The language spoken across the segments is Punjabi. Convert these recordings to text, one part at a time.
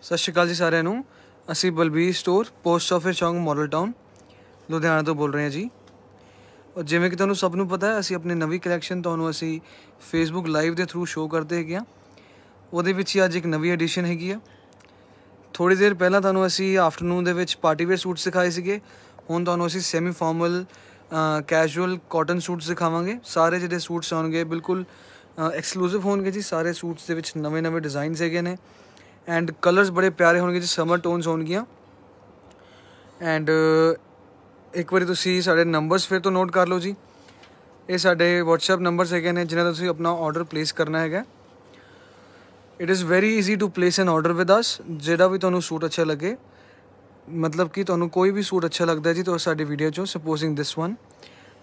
ਸਤਿ ਸ਼੍ਰੀ ਅਕਾਲ ਜੀ ਸਾਰਿਆਂ ਨੂੰ ਅਸੀਂ ਬਲਬੀਰ ਸਟੋਰ ਪੋਸਟ ਆਫਿਸ ਚੌਂਗ ਮਾਡਲ ਟਾਊਨ ਲੁਧਿਆਣਾ ਤੋਂ ਬੋਲ ਰਹੇ ਹਾਂ ਜੀ ਔਰ ਜਿਵੇਂ ਕਿ ਤੁਹਾਨੂੰ ਸਭ ਨੂੰ ਪਤਾ ਹੈ ਅਸੀਂ ਆਪਣੀ ਨਵੀਂ ਕਲੈਕਸ਼ਨ ਤੁਹਾਨੂੰ ਅਸੀਂ ਫੇਸਬੁੱਕ ਲਾਈਵ ਦੇ ਥਰੂ ਸ਼ੋਅ ਕਰਦੇ ਹੈਗੇ ਆ ਉਹਦੇ ਵਿੱਚ ਹੀ ਅੱਜ ਇੱਕ ਨਵੀਂ ਐਡੀਸ਼ਨ ਹੈਗੀ ਆ ਥੋੜੀ ਦੇਰ ਪਹਿਲਾਂ ਤੁਹਾਨੂੰ ਅਸੀਂ ਆਫਟਰਨੂਨ ਦੇ ਵਿੱਚ ਪਾਰਟੀ ਵੇਅਰ ਸੂਟਸ ਦਿਖਾਏ ਸੀਗੇ ਹੁਣ ਤੁਹਾਨੂੰ ਅਸੀਂ semi formal casual cotton suits ਦਿਖਾਵਾਂਗੇ ਸਾਰੇ ਜਿਹੜੇ ਸੂਟਸ ਆਉਣਗੇ ਬਿਲਕੁਲ ਐਕਸਕਲੂਸਿਵ ਹੋਣਗੇ ਜੀ ਸਾਰੇ ਸੂਟਸ ਦੇ ਵਿੱਚ ਨਵੇਂ-ਨਵੇਂ ਡਿਜ਼ਾਈਨਸ ਹੈਗੇ ਨੇ ਐਂਡ ਕਲਰਸ ਬੜੇ ਪਿਆਰੇ ਹੋਣਗੇ ਜੀ ਸਮਰ ਟੋਨਸ ਹੋਣਗੀਆਂ ਐਂਡ ਇੱਕ ਵਾਰੀ ਤੁਸੀਂ ਸਾਡੇ ਨੰਬਰਸ ਫਿਰ ਤੋਂ ਨੋਟ ਕਰ ਲਓ ਜੀ ਇਹ ਸਾਡੇ WhatsApp ਨੰਬਰਸ ਹੈਗੇ ਨੇ ਜਿਨ੍ਹਾਂ ਦਾ ਤੁਸੀਂ ਆਪਣਾ ਆਰਡਰ ਪਲੇਸ ਕਰਨਾ ਹੈਗਾ it is very easy to place an order with us ਜਿਹੜਾ ਵੀ ਤੁਹਾਨੂੰ ਸੂਟ ਅੱਛਾ ਲੱਗੇ ਮਤਲਬ ਕਿ ਤੁਹਾਨੂੰ ਕੋਈ ਵੀ ਸੂਟ ਅੱਛਾ ਲੱਗਦਾ ਜੀ ਤਾਂ ਸਾਡੀ ਵੀਡੀਓ ਚੋਂ supposing this one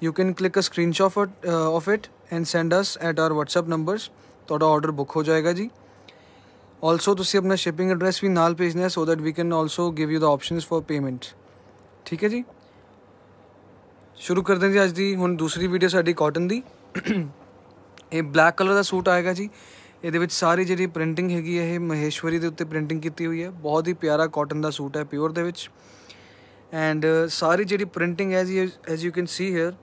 you can click a screenshot of it and send us at our WhatsApp numbers ਤੁਹਾਡਾ ਆਰਡਰ ਬੁੱਕ ਹੋ ਜਾਏਗਾ ਜੀ ਆਲਸੋ ਤੁਸੀਂ ਆਪਣਾ ਸ਼ਿਪਿੰਗ ਐਡਰੈਸ ਵੀ ਨਾਲ ਭੇਜਣਾ so that we can also give you the options for payment ਠੀਕ ਹੈ ਜੀ ਸ਼ੁਰੂ ਕਰਦੇ ਹਾਂ ਜੀ ਅੱਜ ਦੀ ਹੁਣ ਦੂਸਰੀ ਵੀਡੀਓ ਸਾਡੀ ਕਾਟਨ ਦੀ ਇਹ ਬਲੈਕ ਕਲਰ ਦਾ ਸੂਟ ਆਏਗਾ ਜੀ ਇਹਦੇ ਵਿੱਚ ਸਾਰੀ ਜਿਹੜੀ ਪ੍ਰਿੰਟਿੰਗ ਹੈਗੀ ਹੈ ਇਹ ਮਹੇਸ਼ਵਰੀ ਦੇ ਉੱਤੇ ਪ੍ਰਿੰਟਿੰਗ ਕੀਤੀ ਹੋਈ ਹੈ ਬਹੁਤ ਹੀ ਪਿਆਰਾ ਕਾਟਨ ਦਾ ਸੂਟ ਹੈ ਪਿਓਰ ਦੇ ਵਿੱਚ ਐਂਡ ਸਾਰੀ ਜਿਹੜੀ ਪ੍ਰਿੰਟਿੰਗ ਹੈ ਜੀ as you can see here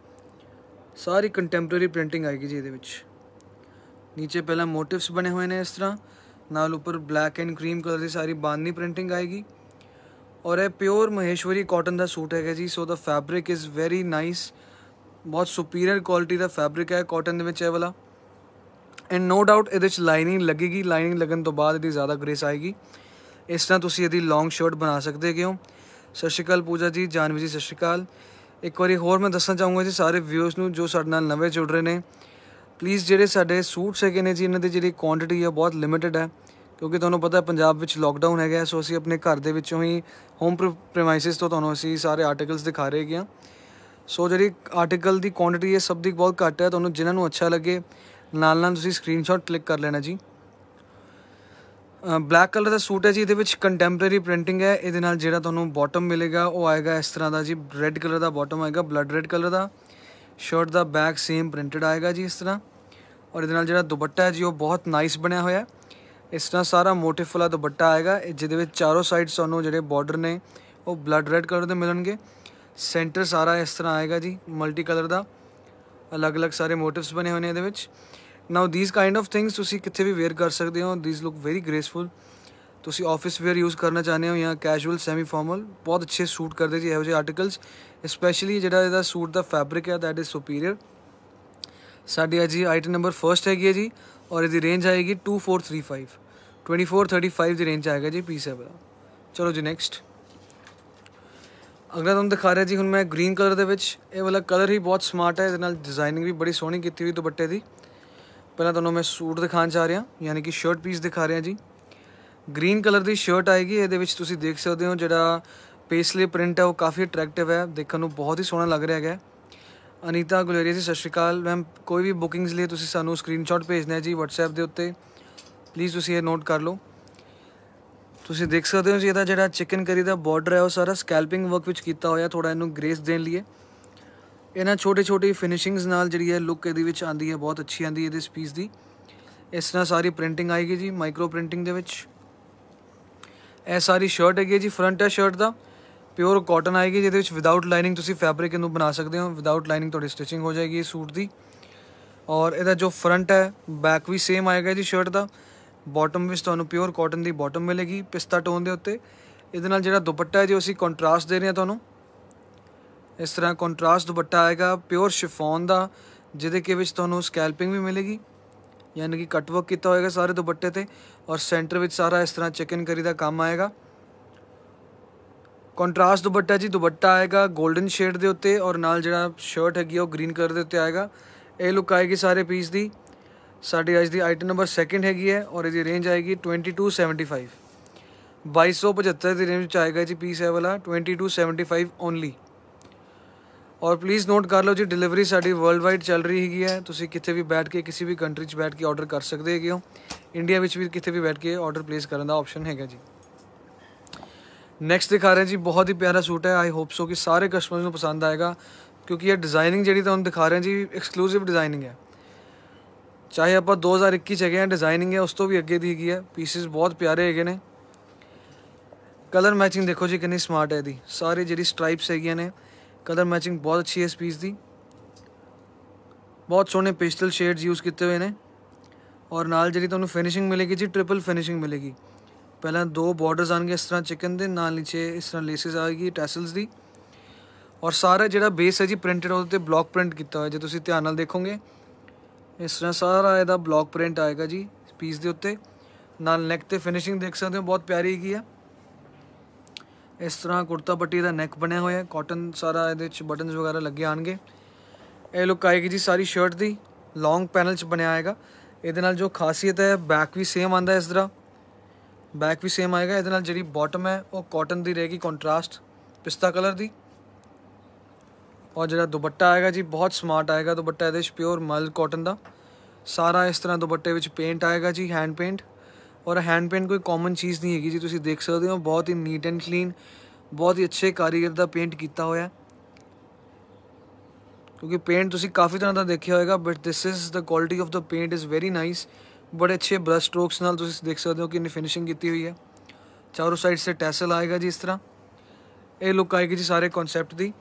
ਸਾਰੀ ਕੰਟੈਂਪੋਰਰੀ ਪ੍ਰਿੰਟਿੰਗ ਆਏਗੀ ਜੀ ਇਹਦੇ ਵਿੱਚ ਨੀਚੇ ਪਹਿਲਾਂ ਮੋਟਿਵਸ ਬਣੇ ਹੋਏ ਨੇ ਇਸ ਤਰ੍ਹਾਂ ਨਾਲ ਉੱਪਰ ਬਲੈਕ ਐਂਡ ਕਰੀਮ ਕਲਰ ਦੀ ਸਾਰੀ ਬਾਂਦੀ ਪ੍ਰਿੰਟਿੰਗ ਆਏਗੀ ਔਰ ਇਹ ਪਿਓਰ ਮਹੇਸ਼ਵਰੀ ਕਾਟਨ ਦਾ ਸੂਟ ਹੈਗਾ ਜੀ so the fabric is very nice ਬਹੁਤ ਸੁਪੀਰੀਅਰ ਕੁਆਲਿਟੀ ਦਾ ਫੈਬਰਿਕ ਹੈ ਕਾਟਨ ਦੇ ਵਿੱਚ ਇਹ ਵਾਲਾ ਐਂਡ ਨੋ ਡਾਊਟ ਇਹਦੇ ਵਿੱਚ ਲਾਈਨਿੰਗ ਲੱਗੇਗੀ ਲਾਈਨਿੰਗ ਲੱਗਣ ਤੋਂ ਬਾਅਦ ਇਹਦੀ ਜ਼ਿਆਦਾ ਗ੍ਰੇਸ ਆਏਗੀ ਇਸ ਤਰ੍ਹਾਂ ਤੁਸੀਂ ਇਹਦੀ ਲੌਂਗ ਸ਼ਰਟ ਬਣਾ ਸਕਦੇ ਹੋ ਸਤਿ ਸ਼੍ਰੀ ਅਕਾਲ ਪੂਜਾ ਜੀ ਜਾਨਵੀ ਜੀ ਸਤਿ ਸ਼੍ਰੀ ਅਕਾਲ ਇੱਕ ਵਾਰੀ ਹੋਰ ਮੈਂ ਦੱਸਣਾ ਚਾਹੂੰਗਾ ਜੀ ਸਾਰੇ ਵਿਊਜ਼ ਨੂੰ ਜੋ ਸਾਡੇ ਨਾਲ ਨਵੇਂ ਜੁੜ ਰਹੇ ਨੇ ਪਲੀਜ਼ ਜਿਹੜੇ ਸਾਡੇ ਸੂਟਸ ਹੈਗੇ ਨੇ ਜੀ ਇਹਨਾਂ ਦੀ ਜਿਹੜੀ ਕੁਆਂਟੀਟੀ ਹੈ ਬਹੁਤ ਲਿਮਿਟਿਡ ਹੈ ਕਿਉਂਕਿ ਤੁਹਾਨੂੰ ਪਤਾ ਪੰਜਾਬ ਵਿੱਚ ਲੋਕਡਾਊਨ ਹੈਗਾ ਸੋ ਅਸੀਂ ਆਪਣੇ ਘਰ ਦੇ ਵਿੱਚੋਂ ਹੀ ਹੋਮ ਪ੍ਰੀਮਾਈਸਿਸ ਤੋਂ ਤੁਹਾਨੂੰ ਅਸੀਂ ਸਾਰੇ ਆਰਟੀਕਲਸ ਦਿਖਾ ਰਹੇ ਹਾਂ ਸੋ ਜਿਹੜੀ ਆਰਟੀਕਲ ਦੀ ਕੁਆਂਟੀਟੀ ਹੈ ਸਭ ਦੀ ਬਹੁਤ ਘੱਟ ਹੈ ਤੁਹਾਨੂੰ ਜਿਨ੍ਹਾਂ ਨੂੰ ਅੱਛਾ ਲੱਗੇ ਨਾਲ ਨਾਲ ਤੁਸੀਂ ਸਕਰੀਨਸ਼ਾਟ ਕਲਿੱਕ ਕਰ ਲੈਣਾ ਜੀ ਬਲੈਕ ਕਲਰ ਦਾ ਸੂਟ ਹੈ ਜੀ ਇਹਦੇ ਵਿੱਚ ਕੰਟੈਂਪਰੇਰੀ ਪ੍ਰਿੰਟਿੰਗ ਹੈ ਇਹਦੇ ਨਾਲ ਜਿਹੜਾ ਤੁਹਾਨੂੰ ਬਾਟਮ ਮਿਲੇਗਾ ਉਹ ਆਏਗਾ ਇਸ ਤਰ੍ਹਾਂ ਦਾ ਜੀ ਰੈੱਡ ਕਲਰ ਦਾ ਬਾਟਮ ਆਏਗਾ ਬਲੱਡ ਰੈੱਡ ਕਲਰ ਦਾ ਸ਼ਰਟ ਦਾ ਬੈਕ ਸੇਮ ਪ੍ਰਿੰਟਡ ਆਏਗਾ ਜੀ ਇਸ ਤਰ੍ਹਾਂ ਔਰ ਇਹਦੇ ਨਾਲ ਜਿਹੜਾ ਦੁਪੱਟਾ ਹੈ ਜੀ ਉਹ ਬਹੁਤ ਨਾਈਸ ਬਣਿਆ ਹੋਇਆ ਹੈ ਇਸ ਤਰ੍ਹਾਂ ਸਾਰਾ ਮੋਟਿਫ ਵਾਲਾ ਦੁਪੱਟਾ ਆਏਗਾ ਜਿਹਦੇ ਵਿੱਚ ਚਾਰੋਂ ਸਾਈਡਸ ਤੁਹਾਨੂੰ ਜਿਹੜੇ ਬਾਰਡਰ ਨੇ ਉਹ ਬਲੱਡ ਰੈੱਡ ਕਲਰ ਦੇ ਮਿਲਣਗੇ ਸੈਂਟਰ ਸਾਰਾ ਇਸ ਤਰ੍ਹਾਂ ਆਏਗਾ ਜੀ ਮਲਟੀ ਕਲਰ ਦਾ ਅਲੱਗ-ਅਲੱਗ ਸਾਰੇ ਮੋਟਿਵਸ ਬਣੇ ਹੋਏ ਨੇ ਇਹਦੇ ਵਿੱਚ now these kind of things ਤੁਸੀਂ ਕਿੱਥੇ ਵੀ ਵੇਅਰ ਕਰ ਸਕਦੇ ਹੋ ਥੀਸ ਲੁੱਕ ਵੈਰੀ ਗ੍ਰੇਸਫੁਲ ਤੁਸੀਂ ਆਫਿਸ ਵੇਅਰ ਯੂਜ਼ ਕਰਨਾ ਚਾਹੁੰਦੇ ਹੋ ਜਾਂ ਕੈਜੂਅਲ ਸੈਮੀ ਫਾਰਮਲ ਬਹੁਤ ਅੱਛੇ ਸੂਟ ਕਰਦੇ ਜੀ ਇਹੋ ਜਿਹੇ ਆਰਟੀਕਲਸ ਸਪੈਸ਼ਲੀ ਜਿਹੜਾ ਇਹਦਾ ਸੂਟ ਦਾ ਫੈਬਰਿਕ ਹੈ ਦੈਟ ਇਜ਼ ਸੁਪੀਰੀਅਰ ਸਾਡੀ ਅੱਜ ਦੀ ਆਈਟਮ ਨੰਬਰ ਫਰਸਟ ਹੈਗੀ ਹੈ ਜੀ ਔਰ ਇਹਦੀ ਰੇਂਜ ਆਏਗੀ 2435 2435 ਦੀ ਰੇਂਜ ਆਏਗਾ ਜੀ ਪੀਸ ਹੈ ਚਲੋ ਜੀ ਨੈਕਸਟ ਅਗਲਾ ਤੁਹਾਨੂੰ ਦਿਖਾ ਰਿਹਾ ਜੀ ਹੁਣ ਮੈਂ ਗ੍ਰੀਨ ਕਲਰ ਦੇ ਵਿੱਚ ਇਹ ਵਾਲਾ ਕਲਰ ਹੀ ਬਹੁਤ ਸਮਾਰਟ ਹੈ ਇਹਦੇ ਨਾਲ ਡਿਜ਼ਾਈਨਿੰਗ ਵੀ ਬੜੀ ਸੋਹਣੀ ਕੀਤੀ ਹੋਈ ਦੁਪੱਟੇ ਦੀ ਪਹਿਲਾਂ ਤੁਹਾਨੂੰ ਮੈਂ ਸੂਟ ਦਿਖਾਣ ਜਾ ਰਿਹਾ ਯਾਨੀ ਕਿ ਸ਼ਰਟ ਪੀਸ ਦਿਖਾ ਰਿਹਾ ਜੀ ਗ੍ਰੀਨ ਕਲਰ ਦੀ ਸ਼ਰਟ ਆਏਗੀ ਇਹਦੇ ਵਿੱਚ ਤੁਸੀਂ ਦੇਖ ਸਕਦੇ ਹੋ ਜਿਹੜਾ ਪੇਸਲੇ ਪ੍ਰਿੰਟ ਹੈ ਉਹ ਕਾਫੀ ਅਟਰੈਕਟਿਵ ਹੈ ਦੇਖਣ ਨੂੰ ਬਹੁਤ ਹੀ ਸੋਹਣਾ ਲੱਗ ਰਿਹਾ ਹੈਗਾ ਅਨੀਤਾ ਗੁਲੇਰੀਆ ਜੀ ਸਤਿ ਸ਼੍ਰੀ ਅਕਾਲ ਮੈਮ ਕੋਈ ਵੀ ਬੁਕਿੰਗਸ ਲਈ ਤੁਸੀਂ ਸਾਨੂੰ ਸਕਰੀਨਸ਼ਾਟ ਭੇਜਣਾ ਹੈ ਜੀ WhatsApp ਦੇ ਉੱਤੇ ਪਲੀਜ਼ ਤੁਸੀਂ ਇਹ ਨੋਟ ਕਰ ਲਓ ਤੁਸੀਂ ਦੇਖ ਸਕਦੇ ਹੋ ਜੀ ਇਹਦਾ ਜਿਹੜਾ ਚਿਕਨ ਕਰੀ ਦਾ ਬਾਰਡਰ ਹੈ ਉਹ ਸਾਰਾ ਸਕੈਲਪਿੰਗ ਵਰਕ ਵਿੱਚ ਕੀਤਾ ਹੋਇਆ ਥੋੜਾ ਇਹਨੂੰ ਗ੍ਰੇਸ ਦੇਣ ਲਈ ਇਹਨਾਂ ਛੋਟੇ ਛੋਟੇ ਫਿਨਿਸ਼ਿੰਗਸ ਨਾਲ ਜਿਹੜੀ ਹੈ ਲੁੱਕ ਇਹਦੇ ਵਿੱਚ ਆਂਦੀ ਹੈ ਬਹੁਤ ਅੱਛੀ ਆਂਦੀ ਹੈ ਇਹਦੇ ਪੀਸ ਦੀ ਇਸ ਤਰ੍ਹਾਂ ਸਾਰੀ ਪ੍ਰਿੰਟਿੰਗ ਆਏਗੀ ਜੀ ਮਾਈਕਰੋ ਪ੍ਰਿੰਟਿੰਗ ਦੇ ਵਿੱਚ ਇਹ ਸਾਰੀ ਸ਼ਰਟ ਹੈਗੀ ਜੀ ਫਰੰਟ ਹੈ ਸ਼ਰਟ ਦਾ ਪਿਓਰ ਕਾਟਨ ਆਏਗੀ ਜਿਹਦੇ ਵਿੱਚ ਵਿਦਆਊਟ ਲਾਈਨਿੰਗ ਤੁਸੀਂ ਫੈਬਰਿਕ ਇਹਨੂੰ ਬਣਾ ਸਕਦੇ ਹੋ ਵਿਦਆਊਟ ਲਾਈਨਿੰਗ ਤੁਹਾਡੀ ਸਟਿਚਿੰਗ ਹੋ ਜਾਏਗੀ ਸੂਟ ਦੀ ਔਰ ਇਹਦਾ ਜੋ ਫਰੰਟ ਹੈ ਬੈਕ ਵੀ ਸੇਮ ਆਏਗਾ ਜੀ ਸ਼ਰਟ ਦਾ ਬਾਟਮ ਵਿੱਚ ਤੁਹਾਨੂੰ ਪਿਓਰ ਕਾਟਨ ਦੀ ਬਾਟਮ ਮਿਲੇਗੀ ਪਿਸਤਾ ਟੋਨ ਦੇ ਉੱਤੇ ਇਹਦੇ ਨਾਲ ਜਿਹੜਾ ਦੁਪੱਟਾ ਹੈ ਜੀ ਅਸੀਂ ਕੰਟਰਾਸਟ ਦੇ ਰਹੇ ਹਾਂ ਤੁਹਾਨੂੰ ਇਸ ਤਰ੍ਹਾਂ ਕੰਟਰਾਸਟ ਦੁਪੱਟਾ ਆਏਗਾ ਪਿਓਰ ਸ਼ਿਫੋਨ ਦਾ ਜਿਹਦੇ ਕੇ ਵਿੱਚ ਤੁਹਾਨੂੰ ਸਕੈਲਪਿੰਗ ਵੀ ਮਿਲੇਗੀ ਯਾਨੀ ਕਿ ਕਟਵਰਕ ਕੀਤਾ ਹੋਏਗਾ ਸਾਰੇ ਦੁਪੱਟੇ ਤੇ ਔਰ ਸੈਂਟਰ ਵਿੱਚ ਸਾਰਾ ਇਸ ਤਰ੍ਹਾਂ ਚਿਕਨ ਕਰੀ ਦਾ ਕੰਮ ਆਏਗਾ ਕੰਟਰਾਸਟ ਦੁਪੱਟਾ ਜੀ ਦੁਪੱਟਾ ਆਏਗਾ 골ਡਨ ਸ਼ੇਡ ਦੇ ਉੱਤੇ ਔਰ ਨਾਲ ਜਿਹੜਾ ਸ਼ਰਟ ਹੈਗੀ ਉਹ ਗ੍ਰੀਨ ਕਲਰ ਦੇ ਉੱਤੇ ਆਏਗਾ ਇਹ ਲੁੱਕ ਆਏਗੀ ਸਾਰੇ ਪੀਸ ਦੀ ਸਾਡੀ ਅੱਜ ਦੀ ਆਈਟਮ ਨੰਬਰ ਸੈਕੰਡ ਹੈਗੀ ਹੈ ਔਰ ਇਹਦੀ ਰੇਂਜ ਆਏਗੀ 2275 2275 ਦੀ ਰੇਂਜ ਚ ਆਏਗਾ ਜੀ ਪੀਸ ਹੈ ਵਾਲਾ 2275 ਓਨਲੀ ਔਰ ਪਲੀਜ਼ ਨੋਟ ਕਰ ਲਓ ਜੀ ਡਿਲੀਵਰੀ ਸਾਡੀ ਵਰਲਡ ਵਾਈਡ ਚੱਲ ਰਹੀ ਹੈਗੀ ਹੈ ਤੁਸੀਂ ਕਿਤੇ ਵੀ ਬੈਠ ਕੇ ਕਿਸੇ ਵੀ ਕੰਟਰੀ 'ਚ ਬੈਠ ਕੇ ਆਰਡਰ ਕਰ ਸਕਦੇ ਹੋ ਇੰਡੀਆ ਵਿੱਚ ਵੀ ਕਿਤੇ ਵੀ ਬੈਠ ਕੇ ਆਰਡਰ ਪਲੇਸ ਕਰਨ ਦਾ ਆਪਸ਼ਨ ਹੈਗਾ ਜੀ नैक्सट दिखा रहे हैं जी बहुत ही प्यारा सूट है आई होप सो कि सारे कस्टमर को पसंद आएगा क्योंकि यह डिजाइनिंग जी तुम दिखा रहे हैं जी एक्सकलूसिव डिजाइनिंग है चाहे आप दो हज़ार इक्की चाहिए डिजाइनिंग है उस तो भी अगे दी गई है पीसिस बहुत प्यारे है कलर मैचिंग देखो जी कि समार्ट है सारी जी स्ट्राइप्स है कलर मैचिंग बहुत अच्छी है इस पीस की बहुत सोहने पेस्टल शेड्स यूज़ किए हुए हैं और जी तुम फिनिशिंग मिलेगी जी ट्रिपल फिनिशिंग मिलेगी ਪਹਿਲਾਂ ਦੋ ਬਾਰਡਰਸ ਆਣਗੇ ਇਸ ਤਰ੍ਹਾਂ ਚਿਕਨ ਦੇ ਨਾਲ ਨੀਚੇ ਇਸ ਤਰ੍ਹਾਂ ਲੇਸਿਸ ਆਏਗੀ ਟੈਸਲਸ ਦੀ ਔਰ ਸਾਰਾ ਜਿਹੜਾ ਬੇਸ ਹੈ ਜੀ ਪ੍ਰਿੰਟਡ ਉਹਦੇ ਤੇ ਬਲੌਕ ਪ੍ਰਿੰਟ ਕੀਤਾ ਹੋਇਆ ਜੇ ਤੁਸੀਂ ਧਿਆਨ ਨਾਲ ਦੇਖੋਗੇ ਇਸ ਤਰ੍ਹਾਂ ਸਾਰਾ ਇਹਦਾ ਬਲੌਕ ਪ੍ਰਿੰਟ ਆਏਗਾ ਜੀ ਪੀਸ ਦੇ ਉੱਤੇ ਨਾਲ ਨੈਕ ਤੇ ਫਿਨਿਸ਼ਿੰਗ ਦੇਖ ਸਕਦੇ ਹੋ ਬਹੁਤ ਪਿਆਰੀ ਹੈਗੀ ਆ ਇਸ ਤਰ੍ਹਾਂ ਕੁਰਤਾ ਪੱਟੀ ਦਾ ਨੈਕ ਬਣਿਆ ਹੋਇਆ ਹੈ ਕਾਟਨ ਸਾਰਾ ਇਹਦੇ ਵਿੱਚ ਬਟਨਸ ਵਗੈਰਾ ਲੱਗੇ ਆਣਗੇ ਇਹ ਲੁੱਕ ਆਏਗੀ ਜੀ ਸਾਰੀ ਸ਼ਰਟ ਦੀ ਲੌਂਗ ਪੈਨਲ 'ਚ ਬਣਿਆ ਆਏਗਾ ਇਹਦੇ ਨਾਲ ਜੋ ਖਾਸੀਅਤ ਹੈ ਬੈਕ ਵੀ ਸੇਮ ਆਂਦਾ ਇਸ ਤਰ੍ਹਾਂ ਬੈਕ ਵੀ ਸੇਮ ਆਏਗਾ ਇਹਦੇ ਨਾਲ ਜਿਹੜੀ ਬਾਟਮ ਹੈ ਉਹ ਕਾਟਨ ਦੀ ਰਹੇਗੀ ਕੰਟਰਾਸਟ ਪਿਸਤਾ ਕਲਰ ਦੀ ਔਰ ਜਿਹੜਾ ਦੁਪੱਟਾ ਆਏਗਾ ਜੀ ਬਹੁਤ ਸਮਾਰਟ ਆਏਗਾ ਦੁਪੱਟਾ ਇਹਦੇ ਵਿੱਚ ਪਿਓਰ ਮਲ ਕਾਟਨ ਦਾ ਸਾਰਾ ਇਸ ਤਰ੍ਹਾਂ ਦੁਪੱਟੇ ਵਿੱਚ ਪੇਂਟ ਆਏਗਾ ਜੀ ਹੈਂਡ ਪੇਂਟ ਔਰ ਹੈਂਡ ਪੇਂਟ ਕੋਈ ਕਾਮਨ ਚੀਜ਼ ਨਹੀਂ ਹੈਗੀ ਜੀ ਤੁਸੀਂ ਦੇਖ ਸਕਦੇ ਹੋ ਬਹੁਤ ਹੀ ਨੀਟ ਐਂਡ ਕਲੀਨ ਬਹੁਤ ਹੀ ਅੱਛੇ ਕਾਰੀਗਰ ਦਾ ਪੇਂਟ ਕੀਤਾ ਹੋਇਆ ਕਿਉਂਕਿ ਪੇਂਟ ਤੁਸੀਂ ਕਾਫੀ ਤਰ੍ਹਾਂ ਦਾ ਦੇਖਿਆ ਹੋਵੇਗਾ but this is the quality of the paint is very nice ਬੜੇ ਅੱਛੇ ਬ੍ਰਸ਼ ਸਟ੍ਰੋਕਸ ਨਾਲ ਤੁਸੀਂ ਦੇਖ ਸਕਦੇ ਹੋ ਕਿ ਇਹਨੇ ਫਿਨਿਸ਼ਿੰਗ ਕੀਤੀ ਹੋਈ ਹੈ ਚਾਰੋਂ ਸਾਈਡ ਸੇ ਟੈਸਲ ਆਏਗਾ ਜੀ ਇਸ ਤਰ੍ਹਾਂ ਇਹ ਲੁੱਕ ਆਏਗੀ ਜੀ ਸਾਰੇ ਕਨਸੈਪਟ ਦੀ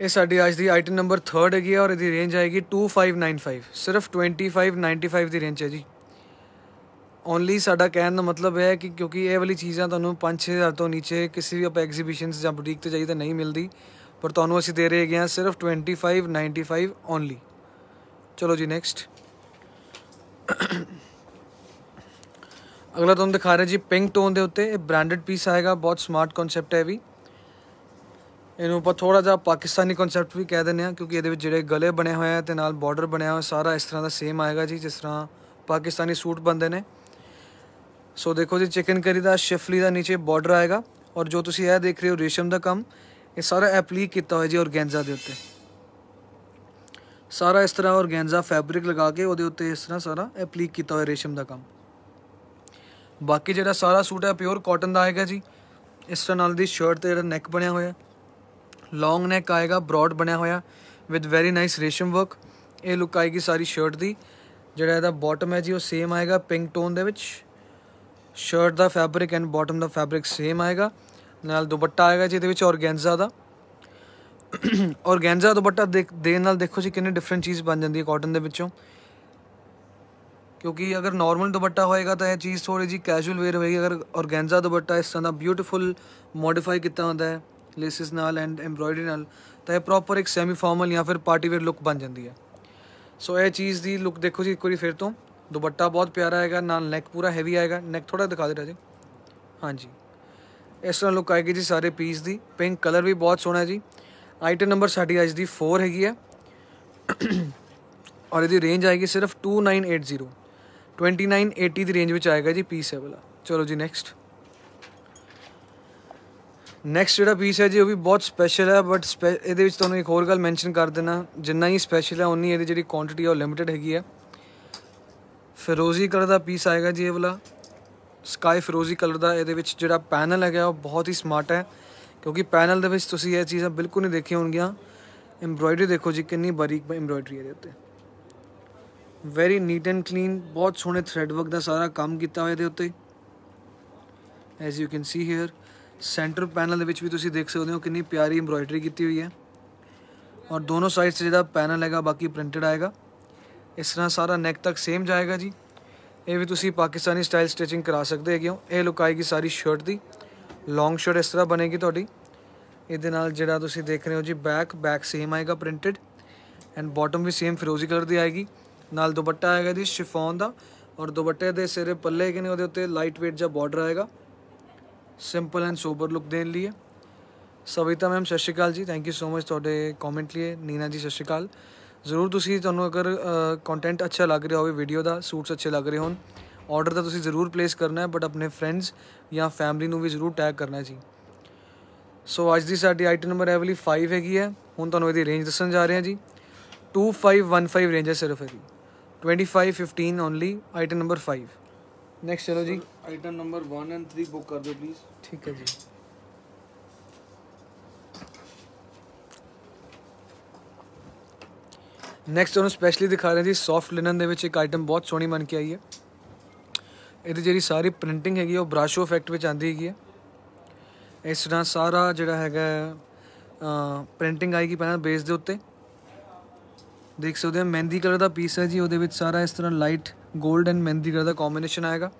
ਇਹ ਸਾਡੀ ਅੱਜ ਦੀ ਆਈਟਮ ਨੰਬਰ 3 ਹੈਗੀ ਔਰ ਇਹਦੀ ਰੇਂਜ ਆਏਗੀ 2595 ਸਿਰਫ 2595 ਦੀ ਰੇਂਜ ਹੈ ਜੀ ਓਨਲੀ ਸਾਡਾ ਕਹਿਣ ਦਾ ਮਤਲਬ ਹੈ ਕਿ ਕਿਉਂਕਿ ਇਹ ਵਾਲੀ ਚੀਜ਼ਾਂ ਤੁਹਾਨੂੰ 5-6000 ਤੋਂ ਨੀਚੇ ਕਿਸੇ ਵੀ ਆਪ ਐਗਜ਼ੀਬਿਸ਼ਨਸ ਜਾਂ ਬੁਟੀਕ ਤੇ ਜਾਈਦਾ ਨਹੀਂ ਮਿਲਦੀ ਪਰ ਤੁਹਾਨੂੰ ਅਸੀਂ ਦੇ ਰਹੇ ਹਾਂ ਸਿਰਫ 2595 ਓਨਲੀ ਚਲੋ ਜੀ ਨੈਕਸਟ ਅਗਲਾ ਤੁਹਾਨੂੰ ਦਿਖਾ ਰਿਹਾ ਜੀ ਪਿੰਕ ਟੋਨ ਦੇ ਉੱਤੇ ਇਹ ਬ੍ਰਾਂਡਡ ਪੀਸ ਆਏਗਾ ਬਹੁਤ ਸਮਾਰਟ ਕਨਸੈਪਟ ਹੈ ਵੀ ਇਹਨੂੰ ਆਪਾਂ ਥੋੜਾ ਜਿਹਾ ਪਾਕਿਸਤਾਨੀ ਕਨਸੈਪਟ ਵੀ ਕਹਿ ਦਿੰਦੇ ਆ ਕਿਉਂਕਿ ਇਹਦੇ ਵਿੱਚ ਜਿਹੜੇ ਗਲੇ ਬਣੇ ਹੋਏ ਆ ਤੇ ਨਾਲ ਬਾਰਡਰ ਬਣਿਆ ਹੋਇਆ ਸਾਰਾ ਇਸ ਤਰ੍ਹਾਂ ਦਾ ਸੇਮ ਆਏਗਾ ਜੀ ਜਿਸ ਤਰ੍ਹਾਂ ਪਾਕਿਸਤਾਨੀ ਸੂਟ ਬੰਦੇ ਨੇ ਸੋ ਦੇਖੋ ਜੀ ਚਿਕਨ ਕਰੀ ਦਾ ਸ਼ਿਫਲੀ ਦਾ ਨੀਚੇ ਬਾਰਡਰ ਆਏਗਾ ਔਰ ਜੋ ਤੁਸੀਂ ਇਹ ਦੇਖ ਰਹੇ ਹੋ ਰੇਸ਼ਮ ਦਾ ਕੰਮ ਇਹ ਸਾਰਾ ਐਪਲੀਕ ਕੀਤਾ ਹੋਇਆ ਜੀ ਔਰਗੈਂਜ਼ਾ ਦੇ ਉੱਤੇ ਸਾਰਾ ਇਸ ਤਰ੍ਹਾਂ ਔਰਗੈਂਜ਼ਾ ਫੈਬਰਿਕ ਲਗਾ ਕੇ ਉਹਦੇ ਉੱਤੇ ਇਸ ਤਰ੍ਹਾਂ ਸਾਰਾ ਐਪਲੀਕ ਕੀਤਾ ਹੋਇਆ ਰੇਸ਼ਮ ਦਾ ਕੰਮ ਬਾਕੀ ਜਿਹੜਾ ਸਾਰਾ ਸੂਟ ਹੈ ਪਿਓਰ ਕਾਟਨ ਦਾ ਆਏਗਾ ਜੀ ਇਸ ਤਰ੍ਹਾਂ ਨਾਲ ਦੀ ਸ਼ਰਟ ਤੇ ਜਿਹੜਾ ਨੈਕ ਬਣਿਆ ਹੋਇਆ ਲੌਂਗ ਨੈਕ ਆਏਗਾ ਬ੍ਰੌਡ ਬਣਿਆ ਹੋਇਆ ਵਿਦ ਵੈਰੀ ਨਾਈਸ ਰੇਸ਼ਮ ਵਰਕ ਇਹ ਲੁੱਕ ਆਏਗੀ ਸਾਰੀ ਸ਼ਰਟ ਦੀ ਜਿਹੜਾ ਇਹਦਾ ਬਾਟਮ ਹੈ ਜੀ ਉਹ ਸੇਮ ਆਏਗਾ ਪਿੰਕ ਟੋਨ ਦੇ ਵਿੱਚ ਸ਼ਰਟ ਦਾ ਫੈਬਰਿਕ ਐਂਡ ਬਾਟਮ ਦਾ ਫੈਬਰਿਕ ਸੇਮ ਆਏਗਾ ਨਾਲ ਦੁਪੱਟਾ ਆਏਗਾ ਜਿਹਦੇ ਵਿੱਚ ਔਰਗੈਂਜ਼ਾ ਦਾ ਔਰਗੈਂਜ਼ਾ ਦੁਪੱਟਾ ਦੇ ਨਾਲ ਦੇਖੋ ਜੀ ਕਿੰਨੇ ਡਿਫਰੈਂਟ ਚੀਜ਼ ਬਣ ਜਾਂਦੀ ਹੈ ਕਾਟਨ ਦੇ ਵਿੱਚੋਂ ਕਿਉਂਕਿ ਅਗਰ ਨਾਰਮਲ ਦੁਪੱਟਾ ਹੋਏਗਾ ਤਾਂ ਇਹ ਚੀਜ਼ ਥੋੜੀ ਜੀ ਕੈਜੂਅਲ ਵੇਅਰ ਹੋਏਗੀ ਅਗਰ ਔਰਗੈਂਜ਼ਾ ਦੁਪੱਟਾ ਇਸ ਤਰ੍ਹਾਂ ਦਾ ਬਿਊਟੀਫੁਲ ਮੋਡੀਫਾਈ ਕੀਤਾ ਹੁੰਦਾ ਹੈ ਲੇਸਿਸ ਨਾਲ ਐਂਡ ਐਮਬ੍ਰੋਇਡਰੀ ਨਾਲ ਤਾਂ ਇਹ ਪ੍ਰੋਪਰ ਇੱਕ ਸੈਮੀ ਫਾਰਮਲ ਜਾਂ ਫਿਰ ਪਾਰਟੀ ਵੇਅਰ ਲੁੱਕ ਬਣ ਜਾਂਦੀ ਹੈ ਸੋ ਇਹ ਚੀਜ਼ ਦੀ ਲੁੱਕ ਦੇਖੋ ਜੀ ਇੱਕ ਵਾਰੀ ਫਿਰ ਤੋਂ ਦੁਪੱਟਾ ਬਹੁਤ ਪਿਆਰਾ ਆਏਗਾ ਨਾਲ ਨੈਕ ਪੂਰਾ ਹੈਵੀ ਆਏਗਾ ਨੈਕ ਥੋੜਾ ਦਿਖਾ ਦੇ ਰਾਜੇ ਹਾਂਜੀ ਇਸ ਤਰ੍ਹਾਂ ਲੁੱਕ ਆਏਗੀ ਜੀ ਸਾਰੇ ਪੀਸ ਦੀ ਪਿੰਕ ਕਲਰ ਵੀ ਬਹੁਤ ਸੋਹਣਾ ਜੀ ਆਈਟਮ ਨੰਬਰ ਸਾਡੀ ਅੱਜ ਦੀ 4 ਹੈਗੀ ਹੈ ਔਰ ਇਹਦੀ ਰੇਂਜ ਆਏਗੀ ਸਿਰਫ 2980 2980 ਦੀ ਰੇਂਜ ਵਿੱਚ ਆਏਗਾ ਜੀ ਪੀਸ ਹੈ ਵਾਲਾ ਚਲੋ ਜੀ ਨੈਕਸਟ ਨੈਕਸਟ ਜਿਹੜਾ ਪੀਸ ਹੈ ਜੀ ਉਹ ਵੀ ਬਹੁਤ ਸਪੈਸ਼ਲ ਹੈ ਬਟ ਇਹਦੇ ਵਿੱਚ ਤੁਹਾਨੂੰ ਇੱਕ ਹੋਰ ਗੱਲ ਮੈਂਸ਼ਨ ਕਰ ਦੇਣਾ ਜਿੰਨਾ ਹੀ ਸਪੈਸ਼ਲ ਹੈ ਉਨੀ ਇਹਦੀ ਜਿਹੜੀ ਕੁਆਂਟੀਟੀ ਹੈ ਉਹ ਲਿਮਿਟਿਡ ਹੈਗੀ ਹੈ ਫਿਰੋਜ਼ੀ ਕਲਰ ਦਾ ਪੀਸ ਆਏਗਾ ਜੀ ਇਹ ਵਾਲਾ ਸਕਾਈ ਫਿਰੋਜ਼ੀ ਕਲਰ ਦਾ ਇਹਦੇ ਵਿੱਚ ਜਿਹੜਾ ਪੈਨਲ ਹੈਗਾ ਉਹ ਬਹੁਤ ਹੀ ਸਮਾਰਟ ਹੈ ਕਿਉਂਕਿ ਪੈਨਲ ਦੇ ਵਿੱਚ ਤੁਸੀਂ ਇਹ ਚੀਜ਼ਾਂ ਬਿਲਕੁਲ ਨਹੀਂ ਦੇਖੀਆਂ ਹੋਣਗੀਆਂ ਐਮਬ੍ਰੋਇਡਰੀ ਦੇਖੋ ਜੀ ਕਿੰਨੀ ਬਾਰੀਕ ਐਮਬ੍ਰੋਇਡਰੀ ਹੈ ਇਹਦੇ ਉੱਤੇ ਵੈਰੀ ਨੀਟ ਐਂਡ ਕਲੀਨ ਬਹੁਤ ਸੋਹਣੇ ਥਰੈਡ ਵਰਕ ਦਾ ਸਾਰਾ ਕੰਮ ਕੀਤਾ ਹੋਇਆ ਇਹਦੇ ਉੱਤੇ as you can see here centre panel ਦੇ ਵਿੱਚ ਵੀ ਤੁਸੀਂ ਦੇਖ ਸਕਦੇ ਹੋ ਕਿੰਨੀ ਪਿਆਰੀ ਐਮਬ੍ਰੋਇਡਰੀ ਕੀਤੀ ਹੋਈ ਹੈ ਔਰ ਦੋਨੋਂ ਸਾਈਡ ਤੇ ਜਿਹੜਾ ਪੈਨਲ ਹੈਗਾ ਬਾਕੀ ਪ੍ਰਿੰਟਡ ਆਏਗਾ ਇਸ ਤਰ੍ਹਾਂ ਸਾਰਾ ਨੈਕ ਤੱਕ ਸੇਮ ਜਾਏਗਾ ਜੀ ਇਹ ਵੀ ਤੁਸੀਂ ਪਾਕਿਸਤਾਨੀ ਸਟਾਈਲ ਸਟਿਚਿੰਗ ਕਰਾ ਸਕਦੇ ਹੋ ਇਹ ਲੁਕਾਏਗੀ ਸਾਰੀ ਸ਼ਰਟ ਦੀ ਲੌਂਗ ਸ਼ੋਟ ਇਸ ਤਰ੍ਹਾਂ ਬਣੇਗੀ ਤੁਹਾਡੀ ਇਹਦੇ ਨਾਲ ਜਿਹੜਾ ਤੁਸੀਂ ਦੇਖ ਰਹੇ ਹੋ ਜੀ ਬੈਕ ਬੈਕ ਸੇਮ ਆਏਗਾ ਪ੍ਰਿੰਟਡ ਐਂਡ ਬਾਟਮ ਵੀ ਸੇਮ ਫਿਰੋਜ਼ੀ ਕਲਰ ਦੀ ਆਏਗੀ ਨਾਲ ਦੁਪੱਟਾ ਆਏਗਾ ਜੀ ਸ਼ਿਫੋਨ ਦਾ ਔਰ ਦੁਪੱਟੇ ਦੇ ਸਿਰੇ ਪੱਲੇ ਕਿ ਉਹਦੇ ਉੱਤੇ ਲਾਈਟ weight ਜਾਂ ਬਾਰਡਰ ਆਏਗਾ ਸਿੰਪਲ ਐਂਡ ਸੋਬਰ ਲੁੱਕ ਦੇਣ ਲਈ ਸਵਿਤਾ ਮੈਮ ਸਤਿ ਸ਼੍ਰੀ ਅਕਾਲ ਜੀ ਥੈਂਕ ਯੂ ਸੋ ਮਚ ਤੁਹਾਡੇ ਕਮੈਂਟ ਲਈ ਨੀਨਾ ਜੀ ਸਤਿ ਸ਼੍ਰੀ ਅਕਾਲ ਜ਼ਰੂਰ ਤੁਸੀਂ ਤੁਹਾਨੂੰ ਅਗਰ ਕੰਟੈਂਟ ਅੱਛਾ ਲੱਗ ਰਿਹਾ ਹੋਵੇ ਵੀਡੀਓ ਦਾ ਸੂਟਸ ਅੱਛੇ ਲੱਗ ਰਹੇ ਹੋਣ ਆਰਡਰ ਤਾਂ ਤੁਸੀਂ ਜ਼ਰੂਰ ਪਲੇਸ ਕਰਨਾ ਹੈ ਬਟ ਆਪਣੇ ਫਰੈਂਡਸ ਜਾਂ ਫੈਮਿਲੀ ਨੂੰ ਵੀ ਜ਼ਰੂਰ ਟੈਗ ਕਰਨਾ ਹੈ ਜੀ ਸੋ ਅੱਜ ਦੀ ਸਾਡੀ ਆਈਟਮ ਨੰਬਰ ਐਵਲੀ 5 ਹੈਗੀ ਹੈ ਹੁਣ ਤੁਹਾਨੂੰ ਇਹਦੀ ਰੇਂਜ ਦੱਸਣ ਜਾ ਰਹੇ ਹਾਂ ਜੀ 2515 ਰੇਂਜ ਹੈ ਸਿਰਫ ਇਹਦੀ 2515 ਓਨਲੀ ਆਈਟਮ ਨੰਬਰ 5 ਨੈਕਸਟ ਚਲੋ ਜੀ ਆਈਟਮ ਨੰਬਰ 1 ਐਂਡ 3 ਬੁੱਕ ਕਰ ਦਿਓ ਪਲੀਜ਼ ਠੀਕ ਹੈ ਜੀ ਨੈਕਸਟ ਉਹਨੂੰ ਸਪੈਸ਼ਲੀ ਦਿਖਾ ਰਹੇ ਜੀ ਸੌਫਟ ਲਿਨਨ ਦੇ ਵਿੱਚ ਇੱਕ ਆਈਟਮ ਬਹੁਤ ਸੋਹਣੀ ਬਣ ਕੇ ਆਈ ਹੈ ਇਹਦੀ ਜਿਹੜੀ ਸਾਰੀ ਪ੍ਰਿੰਟਿੰਗ ਹੈਗੀ ਉਹ ਬ੍ਰਸ਼ੋ ਇਫੈਕਟ ਵਿੱਚ ਆਂਦੀ ਹੈਗੀ ਹੈ ਇਸ ਤਰ੍ਹਾਂ ਸਾਰਾ ਜਿਹੜਾ ਹੈਗਾ ਪ੍ਰਿੰਟਿੰਗ ਆਏਗੀ ਪਹਿਲਾਂ ਬੇਸ ਦੇ ਉੱਤੇ ਦੇਖ ਸਕਦੇ ਹੋ ਮਹਿੰਦੀ ਕਲਰ ਦਾ ਪੀਸ ਹੈ ਜੀ ਉਹਦੇ ਵਿੱਚ ਸਾਰਾ ਇਸ ਤਰ੍ਹਾਂ ਲਾਈਟ 골ਡ ਐਂਡ ਮਹਿੰਦੀ ਕਲਰ ਦਾ ਕੰਬੀਨੇਸ਼ਨ ਆਏਗਾ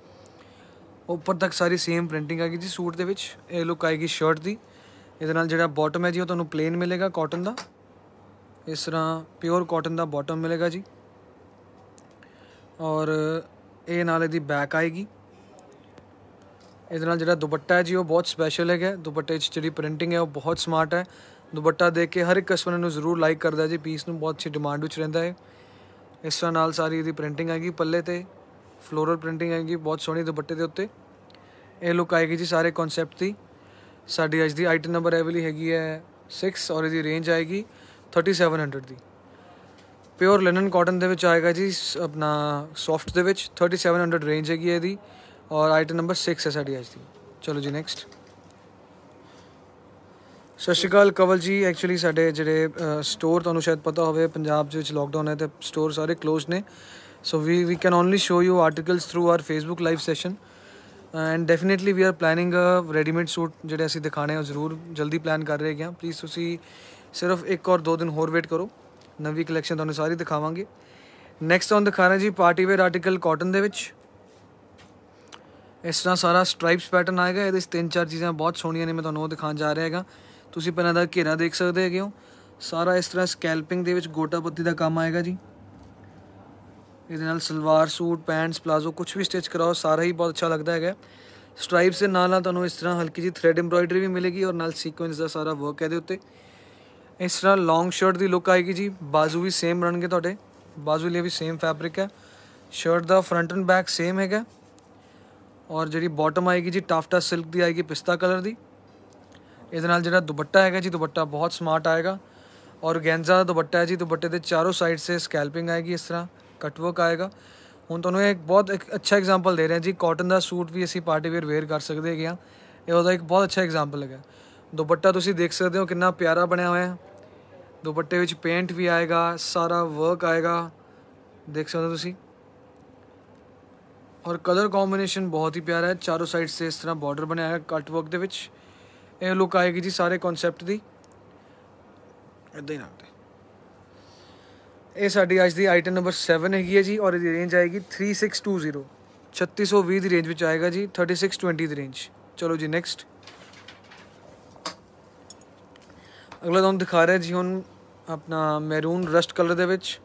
ਉੱਪਰ ਤੱਕ ਸਾਰੀ ਸੇਮ ਪ੍ਰਿੰਟਿੰਗ ਆਏਗੀ ਜੀ ਸੂਟ ਦੇ ਵਿੱਚ ਇਹ ਲੁੱਕ ਆਏਗੀ ਸ਼ਰਟ ਦੀ ਇਹਦੇ ਨਾਲ ਜਿਹੜਾ ਬਾਟਮ ਹੈ ਜੀ ਉਹ ਤੁਹਾਨੂੰ ਪਲੇਨ ਮਿਲੇਗਾ ਕਾਟਨ ਦਾ ਇਸ ਤਰ੍ਹਾਂ ਪਿਓਰ ਕਾਟਨ ਦਾ ਬਾਟਮ ਮਿਲੇਗਾ ਜੀ ਔਰ ਇਹ ਨਾਲ ਇਹਦੀ ਬੈਕ ਆਏਗੀ ਇਹਦੇ ਨਾਲ ਜਿਹੜਾ ਦੁਪੱਟਾ ਹੈ ਜੀ ਉਹ ਬਹੁਤ ਸਪੈਸ਼ਲ ਹੈਗਾ ਦੁਪੱਟੇ 'ਚ ਜਿਹੜੀ ਪ੍ਰਿੰਟਿੰਗ ਹੈ ਉਹ ਬਹੁਤ ਸਮਾਰਟ ਹੈ ਦੁਪੱਟਾ ਦੇਖ ਕੇ ਹਰ ਇੱਕ ਕਸਟਮਰ ਨੂੰ ਜ਼ਰੂਰ ਲਾਈਕ ਕਰਦਾ ਜੀ ਪੀਸ ਨੂੰ ਬਹੁਤ ਅੱਛੀ ਡਿਮਾਂਡ ਵਿੱਚ ਰਹਿੰਦਾ ਹੈ ਇਸ ਤਰ੍ਹਾਂ ਨਾਲ ਸਾਰੀ ਇਹਦੀ ਪ੍ਰਿੰਟਿੰਗ ਆਏਗੀ ਪੱਲੇ ਤੇ ਫਲੋਰਲ ਪ੍ਰਿੰਟਿੰਗ ਆਏਗੀ ਬਹੁਤ ਸੋਹਣੀ ਦੁਪੱਟੇ ਦੇ ਉੱਤੇ ਇਹ ਲੁੱਕ ਆਏਗੀ ਜੀ ਸਾਰੇ ਕਨਸੈਪਟ ਦੀ ਸਾਡੀ ਅੱਜ ਦੀ ਆਈਟਮ ਨੰਬਰ ਐਵਲੀ ਹੈਗੀ ਹੈ 6 ਔਰ ਇਹਦੀ ਰੇਂਜ ਆਏਗੀ 3700 ਦੀ ਪਿਓਰ ਲਿਨਨ ਕਾਟਨ ਦੇ ਵਿੱਚ ਆਏਗਾ ਜੀ ਆਪਣਾ ਸੌਫਟ ਦੇ ਵਿੱਚ 3700 ਰੇਂਜ ਹੈਗੀ ਇਹਦੀ ਔਰ ਆਈਟਮ ਨੰਬਰ 6 ਹੈ ਸਾਡੀ ਅੱਜ ਦੀ ਚਲੋ ਜੀ ਨੈਕਸਟ ਸਤਿ ਸ਼੍ਰੀ ਅਕਾਲ ਕਵਲ ਜੀ ਐਕਚੁਅਲੀ ਸਾਡੇ ਜਿਹੜੇ ਸਟੋਰ ਤੁਹਾਨੂੰ ਸ਼ਾਇਦ ਪਤਾ ਹੋਵੇ ਪੰਜਾਬ ਦੇ ਵਿੱਚ ਲਾਕਡਾਊਨ ਹੈ ਤੇ ਸਟੋਰ ਸਾਰੇ ক্লোਜ਼ ਨੇ so we we can only show you articles through our Facebook live session and definitely we are planning a readymade suit ਜਿਹੜੇ ਅਸੀਂ ਦਿਖਾਣੇ ਆ ਜ਼ਰੂਰ ਜਲਦੀ ਪਲਾਨ ਕਰ ਰਹੇ ਹਾਂ ਪਲੀਜ਼ ਤੁਸੀਂ ਸਿਰਫ ਇੱਕ ਔਰ ਦੋ ਦਿਨ ਹੋਰ ਵੇਟ ਕਰੋ ਨਵੀਂ ਕਲੈਕਸ਼ਨ ਤੁਹਾਨੂੰ ਸਾਰੀ ਦਿਖਾਵਾਂਗੇ ਨੈਕਸਟ ਆਨ ਦਿਖਾ ਰਹੇ ਜੀ ਪਾਰਟੀ ਵੇਅਰ ਆਰਟੀਕਲ ਕਾਟਨ ਦੇ ਵਿੱਚ ਇਸ ਤਰ੍ਹਾਂ ਸਾਰਾ ਸਟ੍ਰਾਈਪਸ ਪੈਟਰਨ ਆਏਗਾ ਇਹਦੇ ਵਿੱਚ ਤਿੰਨ ਚਾਰ ਚੀਜ਼ਾਂ ਬਹੁਤ ਸੋਹਣੀਆਂ ਨੇ ਮੈਂ ਤੁਹਾਨੂੰ ਉਹ ਦਿਖਾਉਣ ਜਾ ਰਿਹਾ ਹੈਗਾ ਤੁਸੀਂ ਪਹਿਲਾਂ ਦਾ ਘੇਰਾ ਦੇਖ ਸਕਦੇ ਹੈਗੇ ਹੋ ਸਾਰਾ ਇਸ ਤਰ੍ਹਾਂ ਸਕੈਲਪਿੰਗ ਦੇ ਵਿੱਚ ਗੋਟਾ ਪੱਤੀ ਦਾ ਕੰਮ ਆਏਗਾ ਜੀ ਇਹਦੇ ਨਾਲ ਸਲਵਾਰ ਸੂਟ ਪੈਂਟਸ ਪਲਾਜ਼ੋ ਕੁਝ ਵੀ ਸਟਿਚ ਕਰਾਓ ਸਾਰਾ ਹੀ ਬਹੁਤ ਅੱਛਾ ਲੱਗਦਾ ਹੈਗਾ ਸਟ੍ਰਾਈਪਸ ਦੇ ਨਾਲ ਨਾਲ ਤੁਹਾਨੂੰ ਇਸ ਤਰ੍ਹਾਂ ਹਲਕੀ ਜੀ ਥ੍ਰੈਡ ਐਮਬ੍ਰੋਇਡਰੀ ਵੀ ਮਿਲੇਗੀ ਔਰ ਨਾਲ ਸੀਕੁਐਂਸ ਦਾ ਸਾਰਾ ਵਰਕ ਹੈ ਦੇ ਉੱਤੇ इस तरह लोंग शर्ट की लुक आएगी जी बाजू भी सेम रहन थोड़े बाजू लिए भी सेम फैब्रिक है शर्ट का फ्रंट एंड बैक सेम है और जी बॉटम आएगी जी टाफ्टा सिल्क की आएगी पिस्ता कलर की यद जो दुपट्टा है जी दुपट्टा बहुत समार्ट आएगा और गेंजा का दुपट्टा है जी दुपट्टे के चारों साइड से स्कैलपिंग आएगी इस तरह कटवर्क आएगा हूँ तुम्हें एक बहुत एक अच्छा एग्जाम्पल दे रहे हैं जी कॉटन का सूट भी असी पार्टीवेयर वेयर कर सकते हैं यह एक बहुत अच्छा एग्जाम्पल है दुपट्टा तुम देख सकते हो कि प्यारा बनया हुआ है ਦੁਪੱਟੇ ਵਿੱਚ ਪੇਂਟ ਵੀ ਆਏਗਾ ਸਾਰਾ ਵਰਕ ਆਏਗਾ ਦੇਖ ਸਕਦੇ ਹੋ ਤੁਸੀਂ ਔਰ ਕਲਰ ਕੰਬੀਨੇਸ਼ਨ ਬਹੁਤ ਹੀ ਪਿਆਰਾ ਹੈ ਚਾਰੋਂ ਸਾਈਡ ਸੇ ਇਸ ਤਰ੍ਹਾਂ ਬਾਰਡਰ ਬਣਿਆ ਹੈ ਕੱਟ ਵਰਕ ਦੇ ਵਿੱਚ ਇਹ ਲੁੱਕ ਆਏਗੀ ਜੀ ਸਾਰੇ ਕਨਸੈਪਟ ਦੀ ਇਦਾਂ ਹੀ ਲੱਗਦੇ ਇਹ ਸਾਡੀ ਅੱਜ ਦੀ ਆਈਟਮ ਨੰਬਰ 7 ਹੈਗੀ ਹੈ ਜੀ ਔਰ ਇਹਦੀ ਰੇਂਜ ਆਏਗੀ 3620 3620 ਦੀ ਰੇਂਜ ਵਿੱਚ ਆਏਗਾ ਜੀ 3620 ਦੀ ਰੇਂਜ ਚਲੋ ਜੀ ਨੈਕਸਟ ਅਗਲਾ ਤੁਹਾਨੂੰ ਦਿਖਾ ਰਿਹਾ ਜੀ ਹੁਣ ਆਪਣਾ ਮੈਰੂਨ ਰਸਟ ਕਲਰ ਦੇ ਵਿੱਚ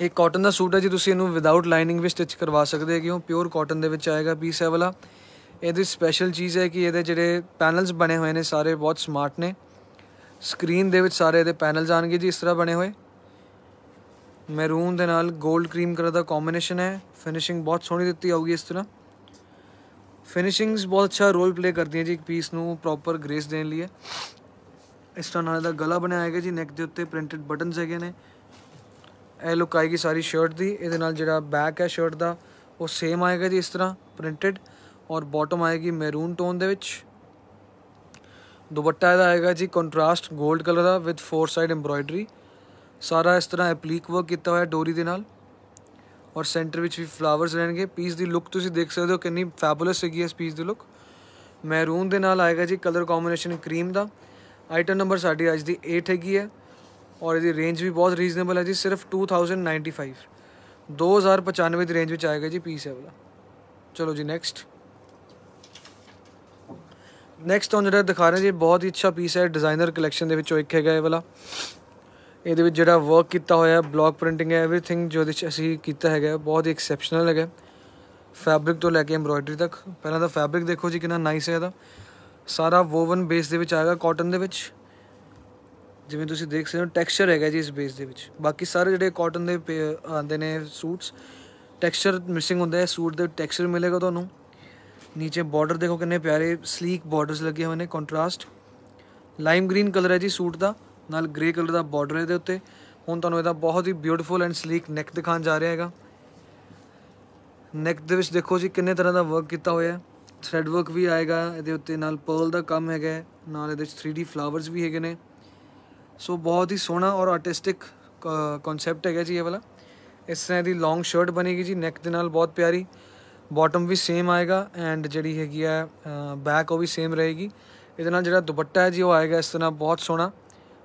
ਇਹ ਕਾਟਨ ਦਾ ਸੂਟ ਹੈ ਜੀ ਤੁਸੀਂ ਇਹਨੂੰ ਵਿਦਆਊਟ ਲਾਈਨਿੰਗ ਵੀ ਸਟਿਚ ਕਰਵਾ ਸਕਦੇ ਹੋ ਹੋ ਪਿਓਰ ਕਾਟਨ ਦੇ ਵਿੱਚ ਆਏਗਾ ਪੀਸ ਹੈ ਵਾਲਾ ਇਹਦੀ ਸਪੈਸ਼ਲ ਚੀਜ਼ ਹੈ ਕਿ ਇਹਦੇ ਜਿਹੜੇ ਪੈਨਲਸ ਬਣੇ ਹੋਏ ਨੇ ਸਾਰੇ ਬਹੁਤ ਸਮਾਰਟ ਨੇ ਸਕਰੀਨ ਦੇ ਵਿੱਚ ਸਾਰੇ ਇਹਦੇ ਪੈਨਲਸ ਆਣਗੇ ਜੀ ਇਸ ਤਰ੍ਹਾਂ ਬਣੇ ਹੋਏ ਮੈਰੂਨ ਦੇ ਨਾਲ 골ਡ ਕਰੀਮ ਕਲਰ ਦਾ ਕੰਬੀਨੇਸ਼ਨ ਹੈ ਫਿਨਿਸ਼ਿੰਗ ਬਹੁਤ ਸੋਹਣੀ ਦਿੱਤੀ ਆਊਗੀ ਇਸ ਤਰ੍ਹਾਂ ਫਿਨਿਸ਼ਿੰਗਸ ਬਹੁਤ ਅੱਛਾ ਰੋਲ ਪਲੇ ਕਰਦੀਆਂ ਜੀ ਇੱਕ ਪੀਸ ਨੂੰ ਪ੍ਰੋਪਰ ਗ੍ਰੇਸ ਦੇਣ ਲਈ ਇਸ ਤਰ੍ਹਾਂ ਨਾਲ ਦਾ ਗਲਾ ਬਣਾਇਆ ਗਿਆ ਜੀ neck ਦੇ ਉੱਤੇ ਪ੍ਰਿੰਟਡ ਬਟਨਸ ਹੈਗੇ ਨੇ ਇਹ ਲੁੱਕ ਆਏਗੀ ਸਾਰੀ ਸ਼ਰਟ ਦੀ ਇਹਦੇ ਨਾਲ ਜਿਹੜਾ ਬੈਕ ਹੈ ਸ਼ਰਟ ਦਾ ਉਹ ਸੇਮ ਆਏਗਾ ਜੀ ਇਸ ਤਰ੍ਹਾਂ ਪ੍ਰਿੰਟਡ ਔਰ ਬਾਟਮ ਆਏਗੀ ਮੈਰੂਨ ਟੋਨ ਦੇ ਵਿੱਚ ਦੁਪੱਟਾ ਇਹਦਾ ਆਏਗਾ ਜੀ ਕੰਟਰਾਸਟ 골ਡ ਕਲਰ ਦਾ ਵਿਦ ਫੋਰ ਸਾਈਡ ਐਮਬ੍ਰੋਇਡਰੀ ਸਾਰਾ ਇਸ ਤਰ੍ਹਾਂ ਐਪਲੀਕ ਵਰਕ ਕੀਤਾ ਹੋਇਆ ਡੋਰੀ ਦੇ ਨਾਲ ਔਰ ਸੈਂਟਰ ਵਿੱਚ ਵੀ ਫਲਾਵਰਸ ਰਹਿਣਗੇ ਪੀਸ ਦੀ ਲੁੱਕ ਤੁਸੀਂ ਦੇਖ ਸਕਦੇ ਹੋ ਕਿੰਨੀ ਫੈਬੂਲਸ ਹੈਗੀ ਇਸ ਪੀਸ ਦੀ ਲੁੱਕ ਮੈਰੂਨ ਦੇ ਨਾਲ ਆਏਗਾ ਜੀ ਕਲਰ ਕੰਬੀਨੇਸ਼ਨ ਕਰੀਮ ਦਾ ਆਈਟਮ ਨੰਬਰ ਸਾਡੀ ਅੱਜ ਦੀ 8 ਹੈਗੀ ਹੈ ਔਰ ਇਹਦੀ ਰੇਂਜ ਵੀ ਬਹੁਤ ਰੀਜ਼ਨੇਬਲ ਹੈ ਜੀ ਸਿਰਫ 2095 2095 ਦੀ ਰੇਂਜ ਵਿੱਚ ਆਏਗਾ ਜੀ ਪੀਸ ਇਹ ਵਾਲਾ ਚਲੋ ਜੀ ਨੈਕਸਟ ਨੈਕਸਟ ਤੁਹਾਨੂੰ ਜਿਹੜਾ ਦਿਖਾ ਰਹੇ ਜੀ ਬਹੁਤ ਹੀ ਅੱਛਾ ਪੀਸ ਹੈ ਡਿਜ਼ਾਈਨਰ ਕਲੈਕਸ਼ਨ ਦੇ ਵਿੱਚੋਂ ਇੱਕ ਹੈਗਾ ਇਹ ਵਾਲਾ ਇਹਦੇ ਵਿੱਚ ਜਿਹੜਾ ਵਰਕ ਕੀਤਾ ਹੋਇਆ ਬਲੌਕ ਪ੍ਰਿੰਟਿੰਗ ਹੈ एवरीथिंग ਜੋ ਵਿੱਚ ਅਸੀਂ ਕੀਤਾ ਹੈਗਾ ਬਹੁਤ ਹੀ ਐਕਸੈਪਸ਼ਨਲ ਹੈਗਾ ਫੈਬਰਿਕ ਤੋਂ ਲੈ ਕੇ ਐਮਬ੍ਰੋਇਡਰੀ ਤੱਕ ਪਹਿਲਾਂ ਤਾਂ ਫੈਬਰਿਕ ਦੇਖੋ ਜੀ ਕਿੰਨਾ ਨਾਈਸ ਹੈ ਇਹਦਾ ਸਾਰਾ ਵੋਵਨ ਬੇਸ ਦੇ ਵਿੱਚ ਆਏਗਾ ਕਾਟਨ ਦੇ ਵਿੱਚ ਜਿਵੇਂ ਤੁਸੀਂ ਦੇਖ ਸਕਦੇ ਹੋ ਟੈਕਸਚਰ ਹੈਗਾ ਜੀ ਇਸ ਬੇਸ ਦੇ ਵਿੱਚ ਬਾਕੀ ਸਾਰੇ ਜਿਹੜੇ ਕਾਟਨ ਦੇ ਆਉਂਦੇ ਨੇ ਸੂਟਸ ਟੈਕਸਚਰ ਮਿਸਿੰਗ ਹੁੰਦਾ ਹੈ ਸੂਟ ਦੇ ਟੈਕਸਚਰ ਮਿਲੇਗਾ ਤੁਹਾਨੂੰ ਨੀਚੇ ਬਾਰਡਰ ਦੇਖੋ ਕਿੰਨੇ ਪਿਆਰੇ ਸਲੀਕ ਬਾਰਡਰਸ ਲੱਗੇ ਹੋਏ ਨੇ ਕੰਟਰਾਸਟ ਲਾਈਮ ਗ੍ਰੀਨ ਕਲਰ ਹੈ ਜੀ ਸੂਟ ਦਾ ਨਾਲ ਗ੍ਰੇ ਕਲਰ ਦਾ ਬਾਰਡਰ ਇਹਦੇ ਉੱਤੇ ਹੁਣ ਤੁਹਾਨੂੰ ਇਹਦਾ ਬਹੁਤ ਹੀ ਬਿਊਟੀਫੁਲ ਐਂਡ ਸਲੀਕ ਨੈਕ ਦਿਖਾਉਣ ਜਾ ਰਿਹਾ ਹੈਗਾ ਨੈਕ ਦੇ ਵਿੱਚ ਦੇਖੋ ਜੀ ਕਿੰਨੇ ਤਰ੍ਹਾਂ ਦਾ ਵਰਕ ਕੀਤਾ ਹੋਇਆ ਹੈ ਥਰੈਡ ਵਰਕ ਵੀ ਆਏਗਾ ਇਹਦੇ ਉੱਤੇ ਨਾਲ ਪਰਲ ਦਾ ਕੰਮ ਹੈਗਾ ਨਾਲ ਇਹਦੇ ਵਿੱਚ 3D ਫਲਾਵਰਸ ਵੀ ਹੈਗੇ ਨੇ ਸੋ ਬਹੁਤ ਹੀ ਸੋਹਣਾ ਔਰ ਆਰਟਿਸਟਿਕ ਕਨਸੈਪਟ ਹੈਗਾ ਜੀ ਇਹ ਵਾਲਾ ਇਸ ਤਰ੍ਹਾਂ ਦੀ ਲੌਂਗ ਸ਼ਰਟ ਬਣੇਗੀ ਜੀ ਨੈਕ ਦੇ ਨਾਲ ਬਹੁਤ ਪਿਆਰੀ ਬਾਟਮ ਵੀ ਸੇਮ ਆਏਗਾ ਐਂਡ ਜਿਹੜੀ ਹੈਗੀ ਆ ਬੈਕ ਉਹ ਵੀ ਸੇਮ ਰਹੇਗੀ ਇਹਦੇ ਨਾਲ ਜਿਹੜਾ ਦੁਪੱਟਾ ਹੈ ਜੀ ਉਹ ਆਏਗਾ ਇਸ ਤਰ੍ਹਾਂ ਬਹੁਤ ਸੋਹਣਾ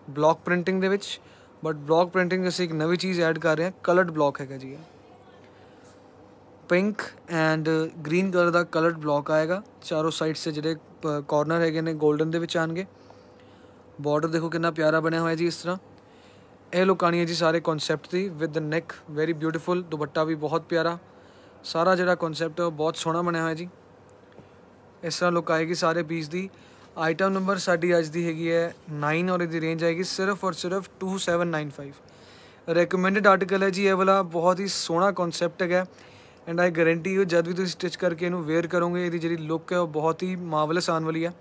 ਬਲੌਕ ਪ੍ਰਿੰਟਿੰਗ ਦੇ ਵਿੱਚ ਬਟ ਬਲੌਕ ਪ੍ਰਿੰਟਿੰਗ ਅਸੀਂ ਇੱਕ ਨਵੀਂ ਚੀਜ਼ ਐਡ ਕਰ ਰਹੇ ਹਾਂ ਕਲਰਡ ਬਲੌਕ ਹੈਗਾ ਜੀ ਪਿੰਕ ਐਂਡ ਗ੍ਰੀਨ ਕਲਰ ਦਾ ਕਲਰਡ ਬਲੌਕ ਆਏਗਾ ਚਾਰੋਂ ਸਾਈਡ ਸੇ ਜਿਹੜੇ ਕਾਰਨਰ ਹੈਗੇ ਨੇ 골ਡਨ ਦੇ ਵਿੱਚ ਆਣਗੇ ਬਾਰਡਰ ਦੇਖੋ ਕਿੰਨਾ ਪਿਆਰਾ ਬਣਿਆ ਹੋਇਆ ਜੀ ਇਸ ਤਰ੍ਹਾਂ ਇਹ ਲੋਕਾਣੀ ਹੈ ਜੀ ਸਾਰੇ ਕਨਸੈਪਟ ਦੀ with neck very beautiful dupatta ਵੀ ਬਹੁਤ ਪਿਆਰਾ ਸਾਰਾ ਜਿਹੜਾ ਕਨਸੈਪਟ ਹੈ ਉਹ ਬਹੁਤ ਸੋਹਣਾ ਬਣਿਆ ਹੋਇਆ ਜੀ ਇਸ ਤਰ੍ਹਾਂ ਆਏਗੀ ਸਾਰੇ ਪੀਸ ਦੀ ਆਈਟਮ ਨੰਬਰ ਸਾਡੀ ਅੱਜ ਦੀ ਹੈਗੀ ਹੈ 9 ਔਰ ਇਹਦੀ ਰੇਂਜ ਆਏਗੀ ਸਿਰਫ ਔਰ ਸਿਰਫ 2795 ਰეკਮੈਂਡਡ ਆਰਟੀਕਲ ਹੈ ਜੀ ਇਹ ਵਾਲਾ ਬਹੁਤ ਹੀ ਸੋਹਣਾ ਕਨਸੈਪਟ ਹੈਗਾ ਐਂਡ ਆਈ ਗਾਰੰਟੀ ਯੂ ਜਦ ਵੀ ਤੁਸੀਂ ਸਟਿਚ ਕਰਕੇ ਇਹਨੂੰ ਵੇਅਰ ਕਰੋਗੇ ਇਹਦੀ ਜਿਹੜੀ ਲੁੱਕ ਹੈ ਉਹ ਬਹੁਤ ਹੀ ਮਾਰਵਲਸ ਆਉਣ ਵਾਲੀ ਹੈ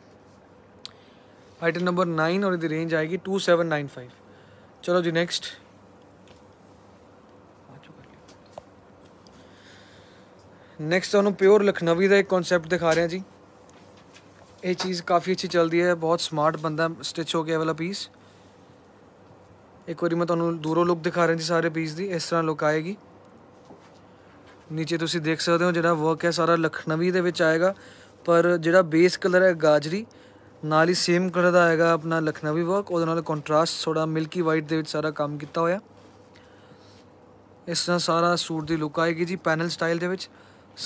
ਆਈਟਮ ਨੰਬਰ 9 ਔਰ ਇਹਦੀ ਰੇਂਜ ਆਏਗੀ 2795 ਚਲੋ ਜੀ ਨੈਕਸਟ ਨੈਕਸਟ ਤੁਹਾਨੂੰ ਪਿਓਰ ਲਖਨਵੀ ਦਾ ਇੱਕ ਕਨਸੈਪਟ ਦਿਖਾ ਰਿਹਾ ਜੀ ਇਹ ਚੀਜ਼ ਕਾਫੀ ਅੱਛੀ ਚੱਲਦੀ ਹੈ ਬਹੁਤ ਸਮਾਰਟ ਬੰਦਾ ਸਟਿਚ ਹੋ ਗਿਆ ਵਾਲਾ ਪੀਸ ਇੱਕ ਵਾਰੀ ਮੈਂ ਤੁਹਾਨੂੰ ਦੂਰੋਂ ਲੁੱਕ ਦਿਖਾ ਰਿਹਾ ਜੀ ਸਾਰੇ ਪੀਸ ਦੀ ਇਸ ਤਰ੍ਹਾਂ ਲੁੱਕ ਆਏਗੀ ਨੀਚੇ ਤੁਸੀਂ ਦੇਖ ਸਕਦੇ ਹੋ ਜਿਹੜਾ ਵਰਕ ਹੈ ਸਾਰਾ ਲਖਨਵੀ ਦੇ ਵਿੱਚ ਆਏਗਾ ਪਰ ਜਿਹੜਾ ਬੇਸ ਕਲਰ ਹੈ ਗਾਜਰੀ ਨਾਲ ਹੀ ਸੇਮ ਕਲਰ ਦਾ ਆਏਗਾ ਆਪਣਾ ਲਖਨਵੀ ਵਰਕ ਉਹਦੇ ਨਾਲ ਕੰਟਰਾਸਟ ਥੋੜਾ ਮਿਲਕੀ ਵਾਈਟ ਦੇ ਵਿੱਚ ਸਾਰਾ ਕੰਮ ਕੀਤਾ ਹੋਇਆ ਇਸ ਤਰ੍ਹਾਂ ਸਾਰਾ ਸੂਟ ਦੀ ਲੁੱਕ ਆਏਗੀ ਜੀ ਪੈਨਲ ਸਟਾਈਲ ਦੇ ਵਿੱਚ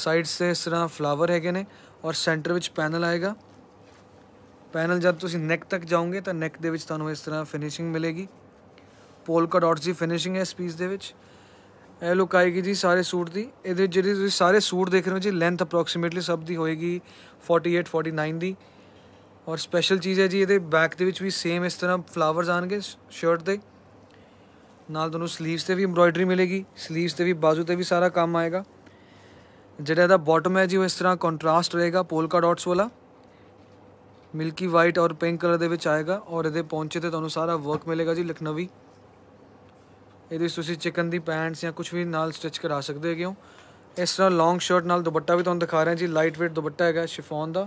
ਸਾਈਡਸ ਤੇ ਇਸ ਤਰ੍ਹਾਂ ਫਲਾਵਰ ਹੈਗੇ ਨੇ ਔਰ ਸੈਂਟਰ ਵਿੱਚ ਪੈਨਲ ਆਏਗਾ ਪੈਨਲ ਜਦ ਤੁਸੀਂ ਨੈਕ ਤੱਕ ਜਾਓਗੇ ਤਾਂ ਨੈਕ ਦੇ ਵਿੱਚ ਤੁਹਾਨੂੰ ਇਸ ਤਰ੍ਹਾਂ ਫਿਨਿਸ਼ਿੰਗ ਮਿਲੇਗੀ ਪੋਲਕਾ ਡਾਟਸ ਦੀ ਫਿਨਿਸ਼ਿੰਗ ਹੈ ਇਸ ਪੀਸ ਦੇ ਵਿੱਚ ਇਹ ਲੁੱਕ ਆਏਗੀ ਜੀ ਸਾਰੇ ਸੂਟ ਦੀ ਇਹਦੇ ਜਿਹੜੇ ਤੁਸੀਂ ਸਾਰੇ ਸੂਟ ਦੇਖ ਰਹੇ ਹੋ ਜੀ ਲੈਂਥ ਅਪਰੋਕਸੀਮੇਟਲੀ ਸਭ ਦੀ ਹੋਏਗੀ 48 49 ਦੀ ਔਰ ਸਪੈਸ਼ਲ ਚੀਜ਼ ਹੈ ਜੀ ਇਹਦੇ ਬੈਕ ਦੇ ਵਿੱਚ ਵੀ ਸੇਮ ਇਸ ਤਰ੍ਹਾਂ ਫਲਾਵਰਸ ਆਣਗੇ ਸ਼ਰਟ ਦੇ ਨਾਲ ਤੁਹਾਨੂੰ 슬ੀਵਸ ਤੇ ਵੀ ਐਮਬ੍ਰੋਇਡਰੀ ਮਿਲੇਗੀ 슬ੀਵਸ ਤੇ ਵੀ ਬਾਜ਼ੂ ਤੇ ਵੀ ਸਾਰਾ ਕੰਮ ਆਏਗਾ ਜਿਹੜਾ ਇਹਦਾ ਬਾਟਮ ਹੈ ਜੀ ਉਹ ਇਸ ਤਰ੍ਹਾਂ ਕੰਟਰਾਸਟ ਰਹੇਗਾ ਪੋਲਕਾ ਡਾਟਸ ਵਾਲਾ ਮਿਲਕੀ ਵਾਈਟ ਔਰ ਪਿੰਕ ਕਲਰ ਦੇ ਵਿੱਚ ਆਏਗਾ ਔਰ ਇਹਦੇ ਪੌਂਚੇ ਤੇ ਤੁਹਾਨੂੰ ਸਾਰਾ ਵਰਕ ਮਿਲੇਗਾ ਜੀ ਲਖਨਵੀ ਇਹਦੇ ਵਿੱਚ ਤੁਸੀਂ ਚਿਕਨ ਦੀ ਪੈਂਟਸ ਜਾਂ ਕੁਝ ਵੀ ਨਾਲ ਸਟਿਚ ਕਰਾ ਸਕਦੇ ਹੋ ਇਸ ਤਰ੍ਹਾਂ ਲੌਂਗ ਸ਼ਰਟ ਨਾਲ ਦੁਪੱਟਾ ਵੀ ਤੁਹਾਨੂੰ ਦਿਖਾ ਰਹੇ ਹਾਂ ਜੀ ਲਾਈਟ weight ਦੁਪੱਟਾ ਹੈਗਾ ਸ਼ਿਫੋਨ ਦਾ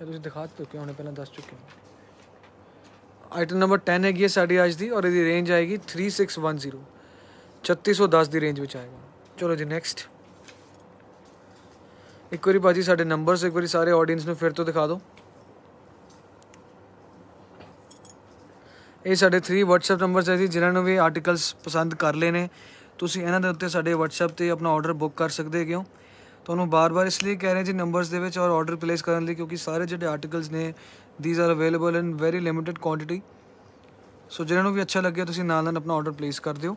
ਇਹ ਤੁਸੀਂ ਦਿਖਾ ਚੁੱਕੇ ਹੋਣੇ ਪਹਿਲਾਂ ਦੱਸ ਚੁੱਕੇ ਹੋ ਆਈਟਮ ਨੰਬਰ 10 ਹੈਗੀ ਹੈ ਸਾਡੀ ਅੱਜ ਦੀ ਔਰ ਇਹਦੀ ਰੇਂਜ ਆਏਗੀ 3610 3610 ਦੀ ਰੇਂਜ ਵਿੱਚ ਆਏਗਾ ਚਲੋ ਜੀ ਨੈਕਸਟ ਇੱਕ ਵਾਰੀ ਬਾਜੀ ਸਾਡੇ ਨੰਬਰਸ ਇੱਕ ਵਾਰੀ ਸਾਰੇ ਆਡੀਅנס ਨੂੰ ਫਿਰ ਤੋਂ ਦਿਖਾ ਦਿਓ ਇਹ ਸਾਡੇ 3 WhatsApp ਨੰਬਰਸ ਹੈ ਜੀ ਜਿਨ੍ਹਾਂ ਨੂੰ ਵੀ ਆਰਟੀਕਲਸ ਪਸੰਦ ਕਰ ਲਏ ਨੇ ਤੁਸੀਂ ਇਹਨਾਂ ਦੇ ਉੱਤੇ ਸਾਡੇ WhatsApp ਤੇ ਆਪਣਾ ਆਰਡਰ ਬੁੱਕ ਕਰ ਸਕਦੇ ਹੋ ਤੁਹਾਨੂੰ ਬਾਰ-ਬਾਰ ਇਸ ਲਈ ਕਹਿ ਰਹੇ ਜੀ ਨੰਬਰਸ ਦੇ ਵਿੱਚ ਔਰ ਆਰਡਰ ਪਲੇਸ ਕਰਨ ਲਈ ਕਿਉਂਕਿ ਸਾਰੇ ਜਿਹੜੇ ਆਰਟੀਕਲਸ ਨੇ these are available in very limited quantity so ਜਿਹਨਾਂ ਨੂੰ ਵੀ ਅੱਛਾ ਲੱਗਿਆ ਤੁਸੀਂ ਨਾਲ ਨਾਲ ਆਪਣਾ ਆਰਡਰ ਪਲੇਸ ਕਰ ਦਿਓ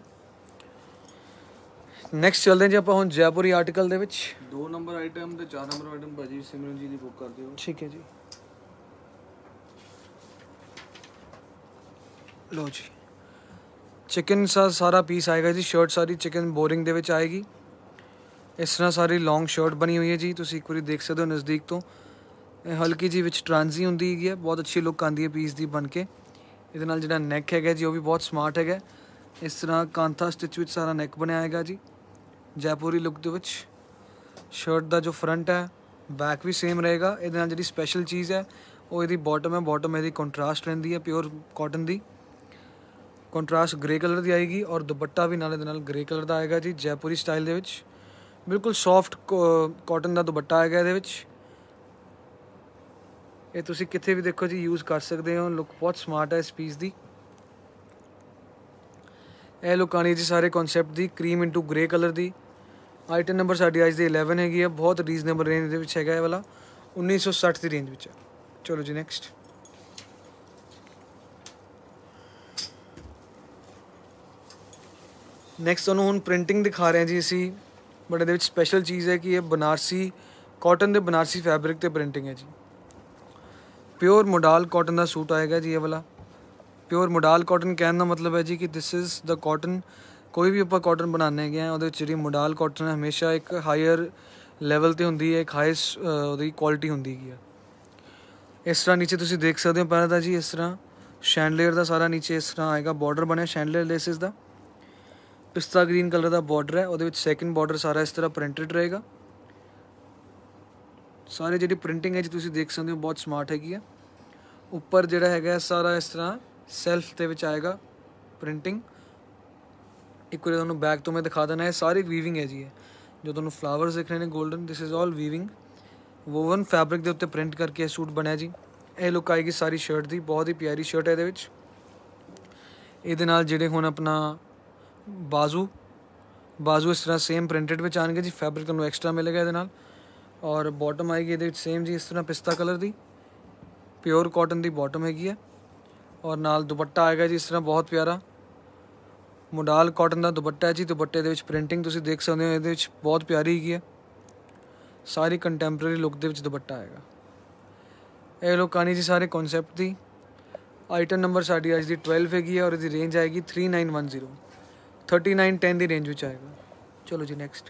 ਨੈਕਸਟ ਚੱਲਦੇ ਜੀ ਆਪਾਂ ਹੁਣ ਜੈਪੁਰੀ ਆਰਟੀਕਲ ਦੇ ਵਿੱਚ 2 ਨੰਬਰ ਆਈਟਮ ਤੇ 4 ਨੰਬਰ ਆਈਟਮ ਭਾਜੀ ਸਿਮਰਨ ਜੀ ਦੀ ਬੁੱਕ ਕਰ ਦਿਓ ਠੀਕ ਹੈ ਜੀ ਲੋ ਜੀ ਚਿਕਨ ਸਾ ਸਾਰਾ ਪੀਸ ਆਏਗਾ ਜੀ ਸ਼ਰਟ ਸਾਰੀ ਚਿਕਨ ਬੋਰਿੰਗ ਦੇ ਵਿੱਚ ਆਏਗੀ ਇਸ ਤਰ੍ਹਾਂ ਸਾਰੀ ਲੌਂਗ ਸ਼ਰਟ ਬਣੀ ਹੋਈ ਹੈ ਜੀ ਤੁਸੀਂ ਇੱਕ ਵਾਰੀ ਦੇਖ ਸਕਦੇ ਹੋ ਨਜ਼ਦੀਕ ਤੋਂ ਇਹ ਹਲਕੀ ਜੀ ਵਿੱਚ ਟ੍ਰਾਂਜ਼ੀ ਹੁੰਦੀ ਹੈਗੀ ਹੈ ਬਹੁਤ ਅੱਛੀ ਲੁੱਕ ਆਂਦੀ ਹੈ ਪੀਸ ਦੀ ਬਣ ਕੇ ਇਹਦੇ ਨਾਲ ਜਿਹੜਾ ਨੈਕ ਹੈਗਾ ਜੀ ਉਹ ਵੀ ਬਹੁਤ ਸਮਾਰਟ ਹੈਗਾ ਇਸ ਤਰ੍ਹਾਂ ਕਾਂਥਾ ਸਟਿਚ ਵਿੱਚ ਸਾਰਾ ਨੈਕ ਬਣਿਆ ਆਏਗਾ ਜੀ ਜੈਪੂਰੀ ਲੁੱਕ ਦੇ ਵਿੱਚ ਸ਼ਰਟ ਦਾ ਜੋ ਫਰੰਟ ਹੈ ਬੈਕ ਵੀ ਸੇਮ ਰਹੇਗਾ ਇਹਦੇ ਨਾਲ ਜਿਹੜੀ ਸਪੈਸ਼ਲ ਚੀਜ਼ ਹੈ ਉਹ ਇਹਦੀ ਬਾਟਮ ਹੈ ਬਾਟਮ ਇਹਦੀ ਕੰਟਰਾਸਟ ਰਹਿੰਦੀ ਹੈ ਪਿਓਰ ਕਾਟਨ ਦੀ ਕੰਟਰਾਸਟ ਗ੍ਰੇ ਕਲਰ ਦੀ ਆਏਗੀ ਔਰ ਦੁਪੱਟਾ ਵੀ ਨਾਲ ਇਹਦੇ ਨਾਲ ਗ੍ਰੇ ਕਲਰ ਦਾ ਆਏਗਾ ਜੀ ਜੈਪੂਰੀ ਸਟਾਈਲ ਦੇ ਵਿੱਚ ਬਿਲਕੁਲ ਸੌਫਟ ਕਾਟਨ ਦਾ ਦੁਪੱਟਾ ਆਏਗਾ ਇਹਦੇ ਵਿੱਚ ਇਹ ਤੁਸੀਂ ਕਿੱਥੇ ਵੀ ਦੇਖੋ ਜੀ ਯੂਜ਼ ਕਰ ਸਕਦੇ ਹੋ ਲੁੱਕ ਬਹੁਤ ਸਮਾਰਟ ਹੈ ਇਸ ਪੀਸ ਦੀ ਇਹ ਲੁੱਕ ਆਣੀ ਜੀ ਸਾਰੇ ਕਨਸੈਪਟ ਦੀ ਕਰੀਮ ਇਨਟੂ ਗ੍ਰੇ ਕਲਰ ਦੀ ਆਈਟਮ ਨੰਬਰ ਸਾਡੀ ਅੱਜ ਦੀ 11 ਹੈਗੀ ਆ ਬਹੁਤ ਰੀਜ਼ਨੇਬਲ ਰੇਂਜ ਦੇ ਵਿੱਚ ਹੈਗਾ ਇਹ ਵਾਲਾ 1960 ਦੀ ਰੇਂਜ ਵਿੱਚ ਚਲੋ ਜੀ ਨੈਕਸਟ ਨੈਕਸਟ ਉਹਨੂੰ ਹੁਣ ਪ੍ਰਿੰਟਿੰਗ ਦਿਖਾ ਰਹੇ ਹਾਂ ਜੀ ਅਸੀਂ ਬਟ ਇਹਦੇ ਵਿੱਚ ਸਪੈਸ਼ਲ ਚੀਜ਼ ਹੈ ਕਿ ਇਹ ਬਨਾਰਸੀ ਕਾਟਨ ਦੇ ਬਨਾਰਸੀ ਫੈਬਰਿਕ ਤੇ ਪ੍ਰਿੰਟਿੰਗ ਹੈ ਜੀ ਪਿਓਰ ਮੋਡਲ ਕਾਟਨ ਦਾ ਸੂਟ ਆਏਗਾ ਜੀ ਇਹ ਵਾਲਾ ਪਿਓਰ ਮੋਡਲ ਕਾਟਨ ਕਹਿਣ ਦਾ ਮਤਲਬ ਹੈ ਜੀ ਕਿ ਥਿਸ ਇਜ਼ ਦਾ ਕਾਟਨ ਕੋਈ ਵੀ ਆਪਾਂ ਕਾਟਨ ਬਣਾਉਂਦੇ ਗਏ ਆ ਉਹਦੇ ਵਿੱਚ ਜਿਹੜੀ ਮੋਡਲ ਕਾਟਨ ਹਮੇਸ਼ਾ ਇੱਕ ਹਾਇਰ ਲੈਵਲ ਤੇ ਹੁੰਦੀ ਹੈ ਇੱਕ ਹਾਈਸ ਉਹਦੀ ਕੁਆਲਿਟੀ ਹੁੰਦੀ ਹੈ ਇਸ ਤਰ੍ਹਾਂ ਨੀਚੇ ਤੁਸੀਂ ਦੇਖ ਸਕਦੇ ਹੋ ਪਹਿਲਾਂ ਤਾਂ ਜੀ ਇਸ ਤਰ੍ਹਾਂ ਸ਼ੈਂਡਲੇਅਰ ਦਾ ਸਾਰਾ ਨੀਚੇ ਇਸ ਤਰ੍ਹਾਂ ਆਏਗਾ ਬਾਰਡਰ ਬਣਿਆ ਸ਼ੈਂਡਲੇਅਰ ਲੇਸਿਸ ਦਾ ਪਿਸਤਾ ਗ੍ਰੀਨ ਕਲਰ ਦਾ ਬਾਰਡਰ ਹੈ ਉਹਦੇ ਵਿੱਚ ਸੈਕੰਡ ਬਾਰਡਰ ਸਾਰਾ ਇਸ ਤਰ੍ਹਾਂ ਪ੍ਰਿੰਟਡ ਰਹੇਗਾ ਸਾਰੇ ਜਿਹੜੀ ਪ੍ਰਿੰਟਿੰਗ ਹੈ ਜੀ ਤੁਸੀਂ ਦੇਖ ਸਕਦੇ ਹੋ ਬਹੁਤ ਸਮਾਰਟ ਹੈਗੀ ਆ ਉੱਪਰ ਜਿਹੜਾ ਹੈਗਾ ਸਾਰਾ ਇਸ ਤਰ੍ਹਾਂ ਸੈਲਫ ਦੇ ਵਿੱਚ ਆਏਗਾ ਪ੍ਰਿੰਟਿੰਗ ਇੱਕ ਵਾਰ ਤੁਹਾਨੂੰ ਬੈਕ ਤੋਂ ਮੈਂ ਦਿਖਾ ਦਣਾ ਹੈ ਸਾਰੀ ਵੀਵਿੰਗ ਹੈ ਜੀ ਇਹ ਜੋ ਤੁਹਾਨੂੰ ਫਲਾਵਰਸ ਦਿਖ ਰਹੇ ਨੇ golden this is all weaving woven fabric ਦੇ ਉੱਤੇ ਪ੍ਰਿੰਟ ਕਰਕੇ ਇਹ ਸੂਟ ਬਣਿਆ ਜੀ ਇਹ ਲੁੱਕ ਆਏਗੀ ਸਾਰੀ ਸ਼ਰਟ ਦੀ ਬਹੁਤ ਹੀ ਪਿਆਰੀ ਸ਼ਰਟ ਹੈ ਇਹਦੇ ਵਿੱਚ ਇਹਦੇ ਨਾਲ ਜਿਹੜੇ ਹੁਣ ਆਪਣਾ ਬਾਜ਼ੂ ਬਾਜ਼ੂ ਇਸ ਤਰ੍ਹਾਂ ਸੇਮ ਪ੍ਰਿੰਟਡ ਵਿੱਚ ਆਣਗੇ ਜੀ ਫੈਬਰਿਕ ਤੁਹਾਨੂੰ ਐਕਸਟਰਾ ਮਿਲੇਗਾ ਇਹਦੇ ਨਾਲ ਔਰ ਬਾਟਮ ਆਏਗੀ ਇਹਦੇ ਵਿੱਚ ਸੇਮ ਜੀ ਇਸ ਤਰ੍ਹਾਂ ਪਿਸਤਾ ਕਲਰ ਦੀ ਪਿਓਰ ਕਾਟਨ ਦੀ ਬਾਟਮ ਹੈਗੀ ਹੈ ਔਰ ਨਾਲ ਦੁਪੱਟਾ ਆਏਗਾ ਜੀ ਇਸ ਤਰ੍ਹਾਂ ਬਹੁਤ ਪਿਆਰਾ मोडाल कॉटन का दुपट्टा है जी दुपट्टे के प्रिंटिंग देख सकते हो ये बहुत प्यारी है सारी कंटैम्परेरी लुक के दुपट्टा है यह लोग कहानी जी सारे कॉन्सैप्ट की आइटम नंबर साड़ी अज की ट्वेल्व हैगी और यदि रेंज आएगी three nine one zero thirty nine ten की रेंज में आएगा चलो जी नैक्सट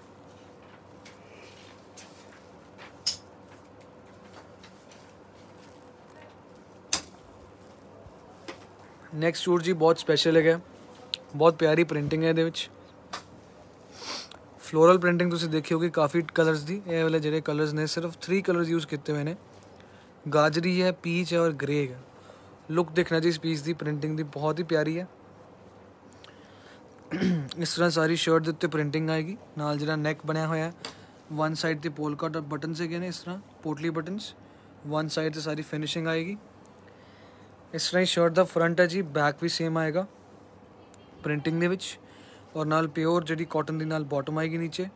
नैक्सट सूट जी बहुत स्पैशल है ਬਹੁਤ ਪਿਆਰੀ ਪ੍ਰਿੰਟਿੰਗ ਹੈ ਇਹਦੇ ਵਿੱਚ ਫਲੋਰਲ ਪ੍ਰਿੰਟਿੰਗ ਤੁਸੀਂ ਦੇਖੀ ਹੋਗੀ ਕਾਫੀ ਕਲਰਸ ਦੀ ਇਹ ਵਾਲੇ ਜਿਹੜੇ ਕਲਰਸ ਨੇ ਸਿਰਫ 3 ਕਲਰਸ ਯੂਜ਼ ਕੀਤੇ ਹੋਏ ਨੇ ਗਾਜਰੀ ਹੈ ਪੀਚ ਹੈ ਔਰ ਗ੍ਰੇ ਹੈ ਲੁੱਕ ਦੇਖਣਾ ਜੀ ਇਸ ਪੀਸ ਦੀ ਪ੍ਰਿੰਟਿੰਗ ਦੀ ਬਹੁਤ ਹੀ ਪਿਆਰੀ ਹੈ ਇਸ ਤਰ੍ਹਾਂ ਸਾਰੀ ਸ਼ਰਟ ਦੇ ਉੱਤੇ ਪ੍ਰਿੰਟਿੰਗ ਆਏਗੀ ਨਾਲ ਜਿਹੜਾ ਨੈਕ ਬਣਿਆ ਹੋਇਆ ਹੈ ਵਨ ਸਾਈਡ ਤੇ ਪੋਲ ਕਟ ਔਰ ਬਟਨਸ ਹੈਗੇ ਨੇ ਇਸ ਤਰ੍ਹਾਂ ਪੋਟਲੀ ਬਟਨਸ ਵਨ ਸਾਈਡ ਤੇ ਸਾਰੀ ਫਿਨਿਸ਼ਿੰਗ ਆਏਗੀ ਇਸ ਤਰ੍ਹਾਂ ਹੀ ਸ਼ਰਟ ਦਾ ਫਰੰਟ ਹੈ ਜੀ ਬੈਕ ਵੀ ਸੇਮ ਆਏਗਾ ਪ੍ਰਿੰਟਿੰਗ ਦੇ ਵਿੱਚ ਔਰ ਨਾਲ ਪਿਓਰ ਜਿਹੜੀ ਕਾਟਨ ਦੇ ਨਾਲ ਬਾਟਮ ਆਏਗੀ ਨੀਚੇ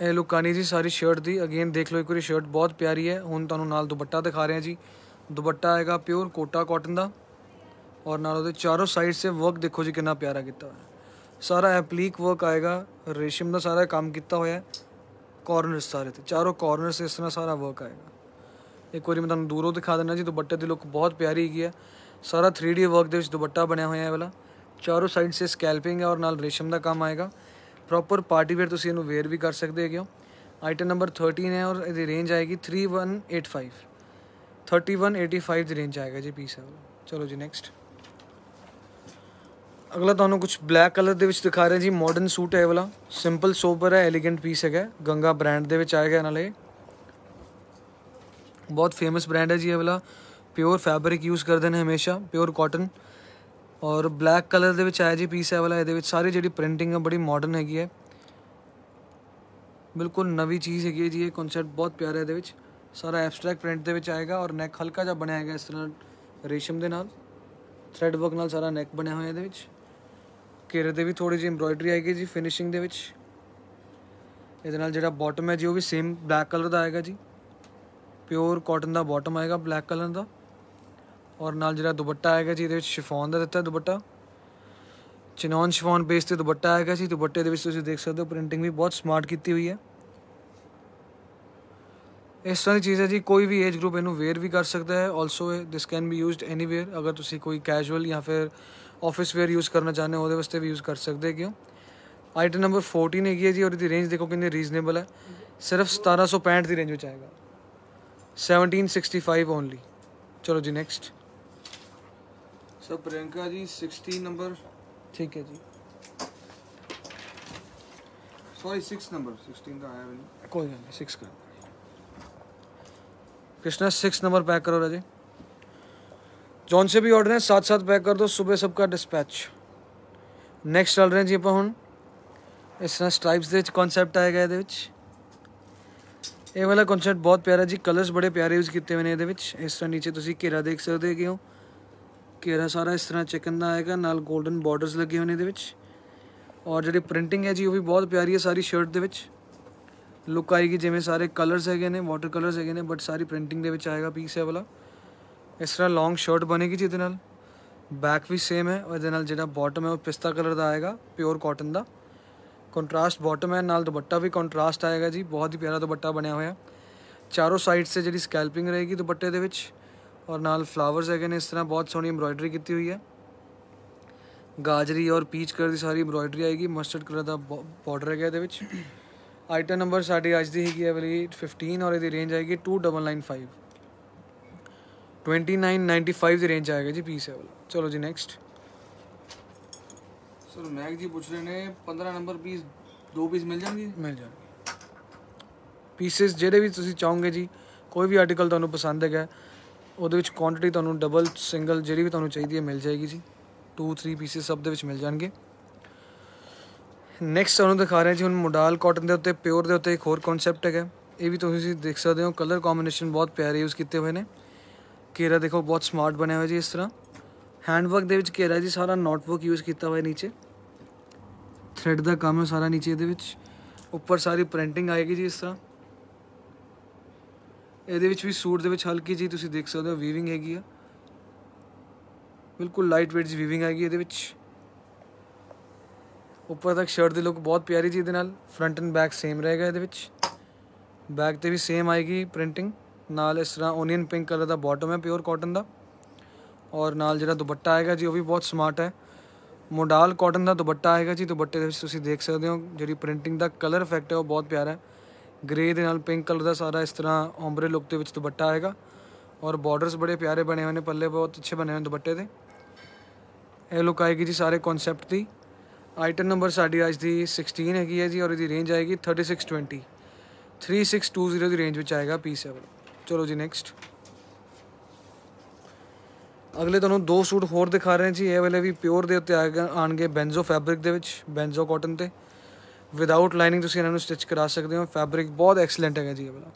ਇਹ ਲੁਕਾਨੀ ਜੀ ਸਾਰੀ ਸ਼ਰਟ ਦੀ ਅਗੇਨ ਦੇਖ ਲਓ ਇੱਕ ਵਾਰੀ ਸ਼ਰਟ ਬਹੁਤ ਪਿਆਰੀ ਹੈ ਹੁਣ ਤੁਹਾਨੂੰ ਨਾਲ ਦੁਪੱਟਾ ਦਿਖਾ ਰਹੇ ਹਾਂ ਜੀ ਦੁਪੱਟਾ ਆਏਗਾ ਪਿਓਰ ਕੋਟਾ ਕਾਟਨ ਦਾ ਔਰ ਨਾਲ ਉਹਦੇ ਚਾਰੋਂ ਸਾਈਡ ਸੇ ਵਰਕ ਦੇਖੋ ਜੀ ਕਿੰਨਾ ਪਿਆਰਾ ਕੀਤਾ ਹੋਇਆ ਸਾਰਾ ਐਪਲੀਕ ਵਰਕ ਆਏਗਾ ਰੇਸ਼ਮ ਦਾ ਸਾਰਾ ਕੰਮ ਕੀਤਾ ਹੋਇਆ ਕਾਰਨਰ ਕਾਰਨਰਸ ਸਾਰੇ ਤੇ ਚਾਰੋਂ ਕਾਰਨਰਸ ਇਸ ਤਰ੍ਹਾਂ ਸਾਰਾ ਵਰਕ ਆਏਗਾ ਇੱਕ ਵਾਰੀ ਮੈਂ ਤੁਹਾਨੂੰ ਦੂਰੋਂ ਦਿਖਾ ਦਿੰਦਾ ਜੀ ਦੁਪੱਟੇ ਦੀ ਲੁੱਕ ਬਹੁਤ ਪਿਆਰੀ ਹੈਗੀ ਹੈ ਸਾਰਾ 3D ਵਰਕ ਦੇ ਵਿੱਚ ਦੁਪੱਟਾ ਬਣਿਆ ਹੋਇਆ ਹੈ ਵਾਲਾ ਚਾਰੋਂ ਸਾਈਡ ਸੇ ਸਕੈਲਪਿੰਗ ਹੈ ਔਰ ਨਾਲ ਰੇਸ਼ਮ ਦਾ ਕੰਮ ਆਏਗਾ ਪ੍ਰੋਪਰ ਪਾਰਟੀ ਵੇਅਰ ਤੁਸੀਂ ਇਹਨੂੰ ਵੇਅਰ ਵੀ ਕਰ ਸਕਦੇ ਹੋ ਆਈਟਮ ਨੰਬਰ 13 ਹੈ ਔਰ ਇਹਦੀ ਰੇਂਜ ਆਏਗੀ 3185 3185 ਦੀ ਰੇਂਜ ਆਏਗਾ ਜੀ ਪੀਸ ਹੈ ਚਲੋ ਜੀ ਨੈਕਸਟ ਅਗਲਾ ਤੁਹਾਨੂੰ ਕੁਝ ਬਲੈਕ ਕਲਰ ਦੇ ਵਿੱਚ ਦਿਖਾ ਰਹੇ ਜੀ ਮਾਡਰਨ ਸੂਟ ਹੈ ਵਾਲਾ ਸਿੰਪਲ ਸੋਬਰ ਹੈ ਐਲੀਗੈਂਟ ਪੀਸ ਹੈਗਾ ਗੰਗਾ ਬ੍ਰਾਂਡ ਦੇ ਵਿੱਚ ਆਏਗਾ ਨਾਲੇ ਬਹੁਤ ਫੇਮਸ ਬ੍ਰਾਂਡ ਹੈ ਜੀ ਇਹ ਵਾਲਾ ਪਿਓਰ ਫੈਬਰਿਕ ਯੂਜ਼ ਕਰਦੇ ਨੇ ਹਮੇਸ਼ਾ ਪਿਓਰ ਕਾਟਨ ਔਰ ਬਲੈਕ ਕਲਰ ਦੇ ਵਿੱਚ ਆਇਆ ਜੀ ਪੀਸ ਹੈ ਵਾਲਾ ਇਹਦੇ ਵਿੱਚ ਸਾਰੀ ਜਿਹੜੀ ਪ੍ਰਿੰਟਿੰਗ ਹੈ ਬੜੀ ਮਾਡਰਨ ਹੈਗੀ ਹੈ ਬਿਲਕੁਲ ਨਵੀਂ ਚੀਜ਼ ਹੈਗੀ ਹੈ ਜੀ ਇਹ ਕਨਸੈਪਟ ਬਹੁਤ ਪਿਆਰਾ ਹੈ ਇਹਦੇ ਵਿੱਚ ਸਾਰਾ ਐਬਸਟ੍ਰੈਕਟ ਪ੍ਰਿੰਟ ਦੇ ਵਿੱਚ ਆਏਗਾ ਔਰ ਨੈਕ ਹਲਕਾ ਜਿਹਾ ਬਣਿਆ ਹੈਗਾ ਇਸ ਤਰ੍ਹਾਂ ਰੇਸ਼ਮ ਦੇ ਨਾਲ ਥ੍ਰੈਡ ਵਰਕ ਨਾਲ ਸਾਰਾ ਨੈਕ ਬਣਿਆ ਹੋਇਆ ਇਹਦੇ ਵਿੱਚ ਕਿਰੇ ਦੇ ਵੀ ਥੋੜੀ ਜਿਹੀ ਐਮਬ੍ਰੋਇਡਰੀ ਆਏਗੀ ਜੀ ਫਿਨਿਸ਼ਿੰਗ ਦੇ ਵਿੱਚ ਇਹਦੇ ਨਾਲ ਜਿਹੜਾ ਬਾਟਮ ਹੈ ਜੀ ਉਹ ਵੀ ਸੇਮ ਬਲੈਕ ਕਲਰ ਦਾ ਆਏਗਾ ਜੀ ਪਿਓਰ ਕਾਟਨ ਦਾ ਬਾਟਮ ਆਏਗਾ ਬਲੈਕ ਕਲਰ ਦਾ ਔਰ ਨਾਲ ਜਿਹੜਾ ਦੁਪੱਟਾ ਆਏਗਾ ਜੀ ਇਹਦੇ ਵਿੱਚ ਸ਼ਿਫੋਨ ਦਾ ਦਿੱਤਾ ਦੁਪੱਟਾ ਚਿਨੌਨ ਸ਼ਿਫੋਨ ਬੇਸ ਤੇ ਦੁਪੱਟਾ ਆਏਗਾ ਜੀ ਦੁਪੱਟੇ ਦੇ ਵਿੱਚ ਤੁਸੀਂ ਦੇਖ ਸਕਦੇ ਹੋ ਪ੍ਰਿੰਟਿੰਗ ਵੀ ਬਹੁਤ ਸਮਾਰਟ ਕੀਤੀ ਹੋਈ ਹੈ ਇਸ ਤਰ੍ਹਾਂ ਦੀ ਚੀਜ਼ ਹੈ ਜੀ ਕੋਈ ਵੀ ਏਜ ਗਰੁੱਪ ਇਹਨੂੰ ਵੇਅਰ ਵੀ ਕਰ ਸਕਦਾ ਹੈ also this can be used anywhere ਅਗਰ ਤੁਸੀਂ ਕੋਈ ਕੈਜੂਅਲ ਜਾਂ ਫਿਰ ਆਫਿਸ ਵੇਅਰ ਯੂਜ਼ ਕਰਨਾ ਚਾਹੁੰਦੇ ਹੋ ਉਹਦੇ ਵਾਸਤੇ ਵੀ ਯੂਜ਼ ਕਰ ਸਕਦੇ ਕਿਉਂ ਆਈਟਮ ਨੰਬਰ 14 ਹੈਗੀ ਹੈ ਜੀ ਔਰ ਇਹਦੀ ਰੇਂਜ ਦੇਖੋ ਕਿੰਨੀ ਰੀਜ਼ਨੇਬਲ ਹੈ ਸਿਰਫ 1765 ਦੀ ਰੇਂਜ ਵਿੱਚ ਆਏਗਾ 1765 ਓਨਲੀ ਚਲੋ ਜੀ next sir Priyanka ji sixteen number ठीक है जी सॉरी सिक्स नंबर सिक्सटीन का आया मैंने कोई नहीं सिक्स का कृष्णा सिक्स नंबर पैक करो राजे जॉन से भी ऑर्डर है साथ साथ पैक कर दो सुबह सबका डिस्पैच नेक्स्ट चल रहे हैं जी आप हूँ इस तरह स्ट्राइप्स कॉन्सैप्ट आएगा ये वाला कॉन्सैप्ट बहुत प्यारा जी कलर्स बड़े प्यारे यूज़ किए मैंने ये इस तरह नीचे तुम घेरा देख सकते हो घेरा सारा इस तरह चिकन का आएगा नाल गोल्डन बॉर्डर लगे हुए ये और जोड़ी प्रिंटिंग है जी वह भी बहुत प्यारी है सारी शर्ट के लुक आएगी जिमें सारे कलरस है वॉटर कलरस है बट सारी प्रिंटिंग आएगा पीस है वाला इस तरह लोंग शर्ट बनेगी जी ये बैक भी सेम है और ये जो बॉटम है वह पिस्ता कलर का आएगा प्योर कॉटन का कॉन्ट्रास्ट बॉटम है नाल दुपट्टा भी कॉन्ट्रास्ट आएगा जी बहुत ही प्यारा दुपट्टा बनया हुआ चारों साइड से जी स्कैल्पिंग रहेगी दुपट्टे के ਔਰ ਨਾਲ ਫਲਾਵਰਸ ਹੈਗੇ ਨੇ ਇਸ ਤਰ੍ਹਾਂ ਬਹੁਤ ਸੋਹਣੀ ਐਮਬ੍ਰੋਇਡਰੀ ਕੀਤੀ ਹੋਈ ਹੈ ਗਾਜਰੀ ਔਰ ਪੀਚ ਕਲਰ ਦੀ ਸਾਰੀ ਐਮਬ੍ਰੋਇਡਰੀ ਆਏਗੀ ਮਸਟਰਡ ਕਲਰ ਦਾ ਬਾਰਡਰ ਹੈਗਾ ਇਹਦੇ ਵਿੱਚ ਆਈਟਮ ਨੰਬਰ ਸਾਡੀ ਅੱਜ ਦੀ ਹੈਗੀ ਹੈ ਬਲੀ 15 ਔਰ ਇਹਦੀ ਰੇਂਜ ਆਏਗੀ 2995 2995 ਦੀ ਰੇਂਜ ਆਏਗਾ ਜੀ ਪੀਸ ਹੈ ਵਾਲਾ ਚਲੋ ਜੀ ਨੈਕਸਟ ਸਰ ਮੈਗ ਜੀ ਪੁੱਛ ਰਹੇ ਨੇ 15 ਨੰਬਰ ਪੀਸ ਦੋ ਪੀਸ ਮਿਲ ਜਾਣਗੇ ਮਿਲ ਜਾਣਗੇ ਪੀਸਸ ਜਿਹੜੇ ਵੀ ਤੁਸੀਂ ਚਾਹੋਗੇ ਜੀ ਕੋਈ ਵੀ ਆਰਟੀਕਲ ਤੁਹਾਨੂੰ ਪਸੰਦ ਹੈਗਾ ਉਹਦੇ ਵਿੱਚ ਕੁਆਂਟੀਟੀ ਤੁਹਾਨੂੰ ਡਬਲ ਸਿੰਗਲ ਜਿਹੜੀ ਵੀ ਤੁਹਾਨੂੰ ਚਾਹੀਦੀ ਹੈ ਮਿਲ ਜਾਏਗੀ ਜੀ 2 3 ਪੀਸਸ ਸਭ ਦੇ ਵਿੱਚ ਮਿਲ ਜਾਣਗੇ ਨੈਕਸਟ ਤੁਹਾਨੂੰ ਦਿਖਾ ਰਹੇ ਜੀ ਹੁਣ ਮੋਡਲ ਕਾਟਨ ਦੇ ਉੱਤੇ ਪਿਓਰ ਦੇ ਉੱਤੇ ਇੱਕ ਹੋਰ ਕਨਸੈਪਟ ਹੈਗਾ ਇਹ ਵੀ ਤੁਸੀਂ ਦੇਖ ਸਕਦੇ ਹੋ ਕਲਰ ਕੰਬੀਨੇਸ਼ਨ ਬਹੁਤ ਪਿਆਰੇ ਯੂਜ਼ ਕੀਤੇ ਹੋਏ ਨੇ ਕੇਰਾ ਦੇਖੋ ਬਹੁਤ ਸਮਾਰਟ ਬਣਿਆ ਹੋਇਆ ਜੀ ਇਸ ਤਰ੍ਹਾਂ ਹੈਂਡਵਰਕ ਦੇ ਵਿੱਚ ਕੇਰਾ ਜੀ ਸਾਰਾ ਨੋਟ ਵਰਕ ਯੂਜ਼ ਕੀਤਾ ਹੋਇਆ ਨੀਚੇ ਥ੍ਰੈਡ ਦਾ ਕੰਮ ਹੈ ਸਾਰਾ ਨੀਚੇ ਇਹਦੇ ਵਿੱਚ ਉੱਪਰ ਸਾਰੀ ਪ੍ਰਿੰਟਿੰਗ ਆਏਗੀ ਜੀ ਇਸ ਤਰ੍ਹਾਂ ਇਹਦੇ ਵਿੱਚ ਵੀ ਸੂਟ ਦੇ ਵਿੱਚ ਹਲਕੀ ਜੀ ਤੁਸੀਂ ਦੇਖ ਸਕਦੇ ਹੋ ਵੀਵਿੰਗ ਹੈਗੀ ਆ ਬਿਲਕੁਲ ਲਾਈਟ ਵੇਟ ਜੀ ਵੀਵਿੰਗ ਗਈ ਇਹਦੇ ਵਿੱਚ ਉੱਪਰ ਤੱਕ ਸ਼ਰਟ ਦੀ ਲੁੱਕ ਬਹੁਤ ਪਿਆਰੀ ਜੀ ਇਹਦੇ ਨਾਲ ਫਰੰਟ ਐਂਡ ਬੈਕ ਸੇਮ ਰਹੇਗਾ ਇਹਦੇ ਵਿੱਚ ਬੈਕ ਤੇ ਵੀ ਸੇਮ ਆਏਗੀ ਪ੍ਰਿੰਟਿੰਗ ਨਾਲ ਇਸ ਤਰ੍ਹਾਂ ਓਨੀਅਨ ਪਿੰਕ ਕਲਰ ਦਾ ਬਾਟਮ ਹੈ ਪਿਓਰ ਕਾਟਨ ਦਾ ਔਰ ਨਾਲ ਜਿਹੜਾ ਦੁਪੱਟਾ ਆਏਗਾ ਜੀ ਉਹ ਵੀ ਬਹੁਤ ਸਮਾਰਟ ਹੈ ਮੋਡਲ ਕਾਟਨ ਦਾ ਦੁਪੱਟਾ ਆਏਗਾ ਜੀ ਦੁਪੱਟੇ ਦੇ ਵਿੱਚ ਤੁਸੀਂ ਦੇਖ ਸਕਦੇ ਹੋ ਜਿਹੜੀ ਪ੍ਰਿੰਟਿੰਗ ਦਾ ਕਲਰ ਇਫੈਕਟ ਹੈ ਉਹ ਬਹੁਤ ਪਿਆਰਾ ਹੈ ਗ੍ਰੇ ਦੇ ਨਾਲ ਪਿੰਕ ਕਲਰ ਦਾ ਸਾਰਾ ਇਸ ਤਰ੍ਹਾਂ ਓਮਬਰੇ ਲੁੱਕ ਦੇ ਵਿੱਚ ਦੁਪੱਟਾ ਆਏਗਾ ਔਰ ਬਾਰਡਰਸ ਬੜੇ ਪਿਆਰੇ ਬਣੇ ਹੋਏ ਨੇ ਪੱਲੇ ਬਹੁਤ ਅੱਛੇ ਬਣੇ ਹੋਏ ਨੇ ਦੁਪੱਟੇ ਦੇ ਇਹ ਲੁੱਕ ਆਏਗੀ ਜੀ ਸਾਰੇ ਕਨਸੈਪਟ ਦੀ ਆਈਟਮ ਨੰਬਰ ਸਾਡੀ ਅੱਜ ਦੀ 16 ਹੈਗੀ ਹੈ ਜੀ ਔਰ ਇਹਦੀ ਰੇਂਜ ਆਏਗੀ 3620 3620 ਦੀ ਰੇਂਜ ਵਿੱਚ ਆਏਗਾ P7 ਚਲੋ ਜੀ ਨੈਕਸਟ ਅਗਲੇ ਤੁਹਾਨੂੰ ਦੋ ਸੂਟ ਹੋਰ ਦਿਖਾ ਰਹੇ ਹਾਂ ਜੀ ਇਹ ਵਾਲੇ ਵੀ ਪਿਓਰ ਦੇ ਉੱਤੇ ਆਣਗੇ ਬੈਂਜ਼ੋ ਫੈਬਰਿਕ ਦੇ ਵਿੱਚ ਬੈਂਜ਼ੋ ਕਾਟਨ ਤੇ विदाउट लाइनिंग इन्होंने स्टिच करा सकते हो फैब्रिक बहुत एक्सलेंट है जी वाला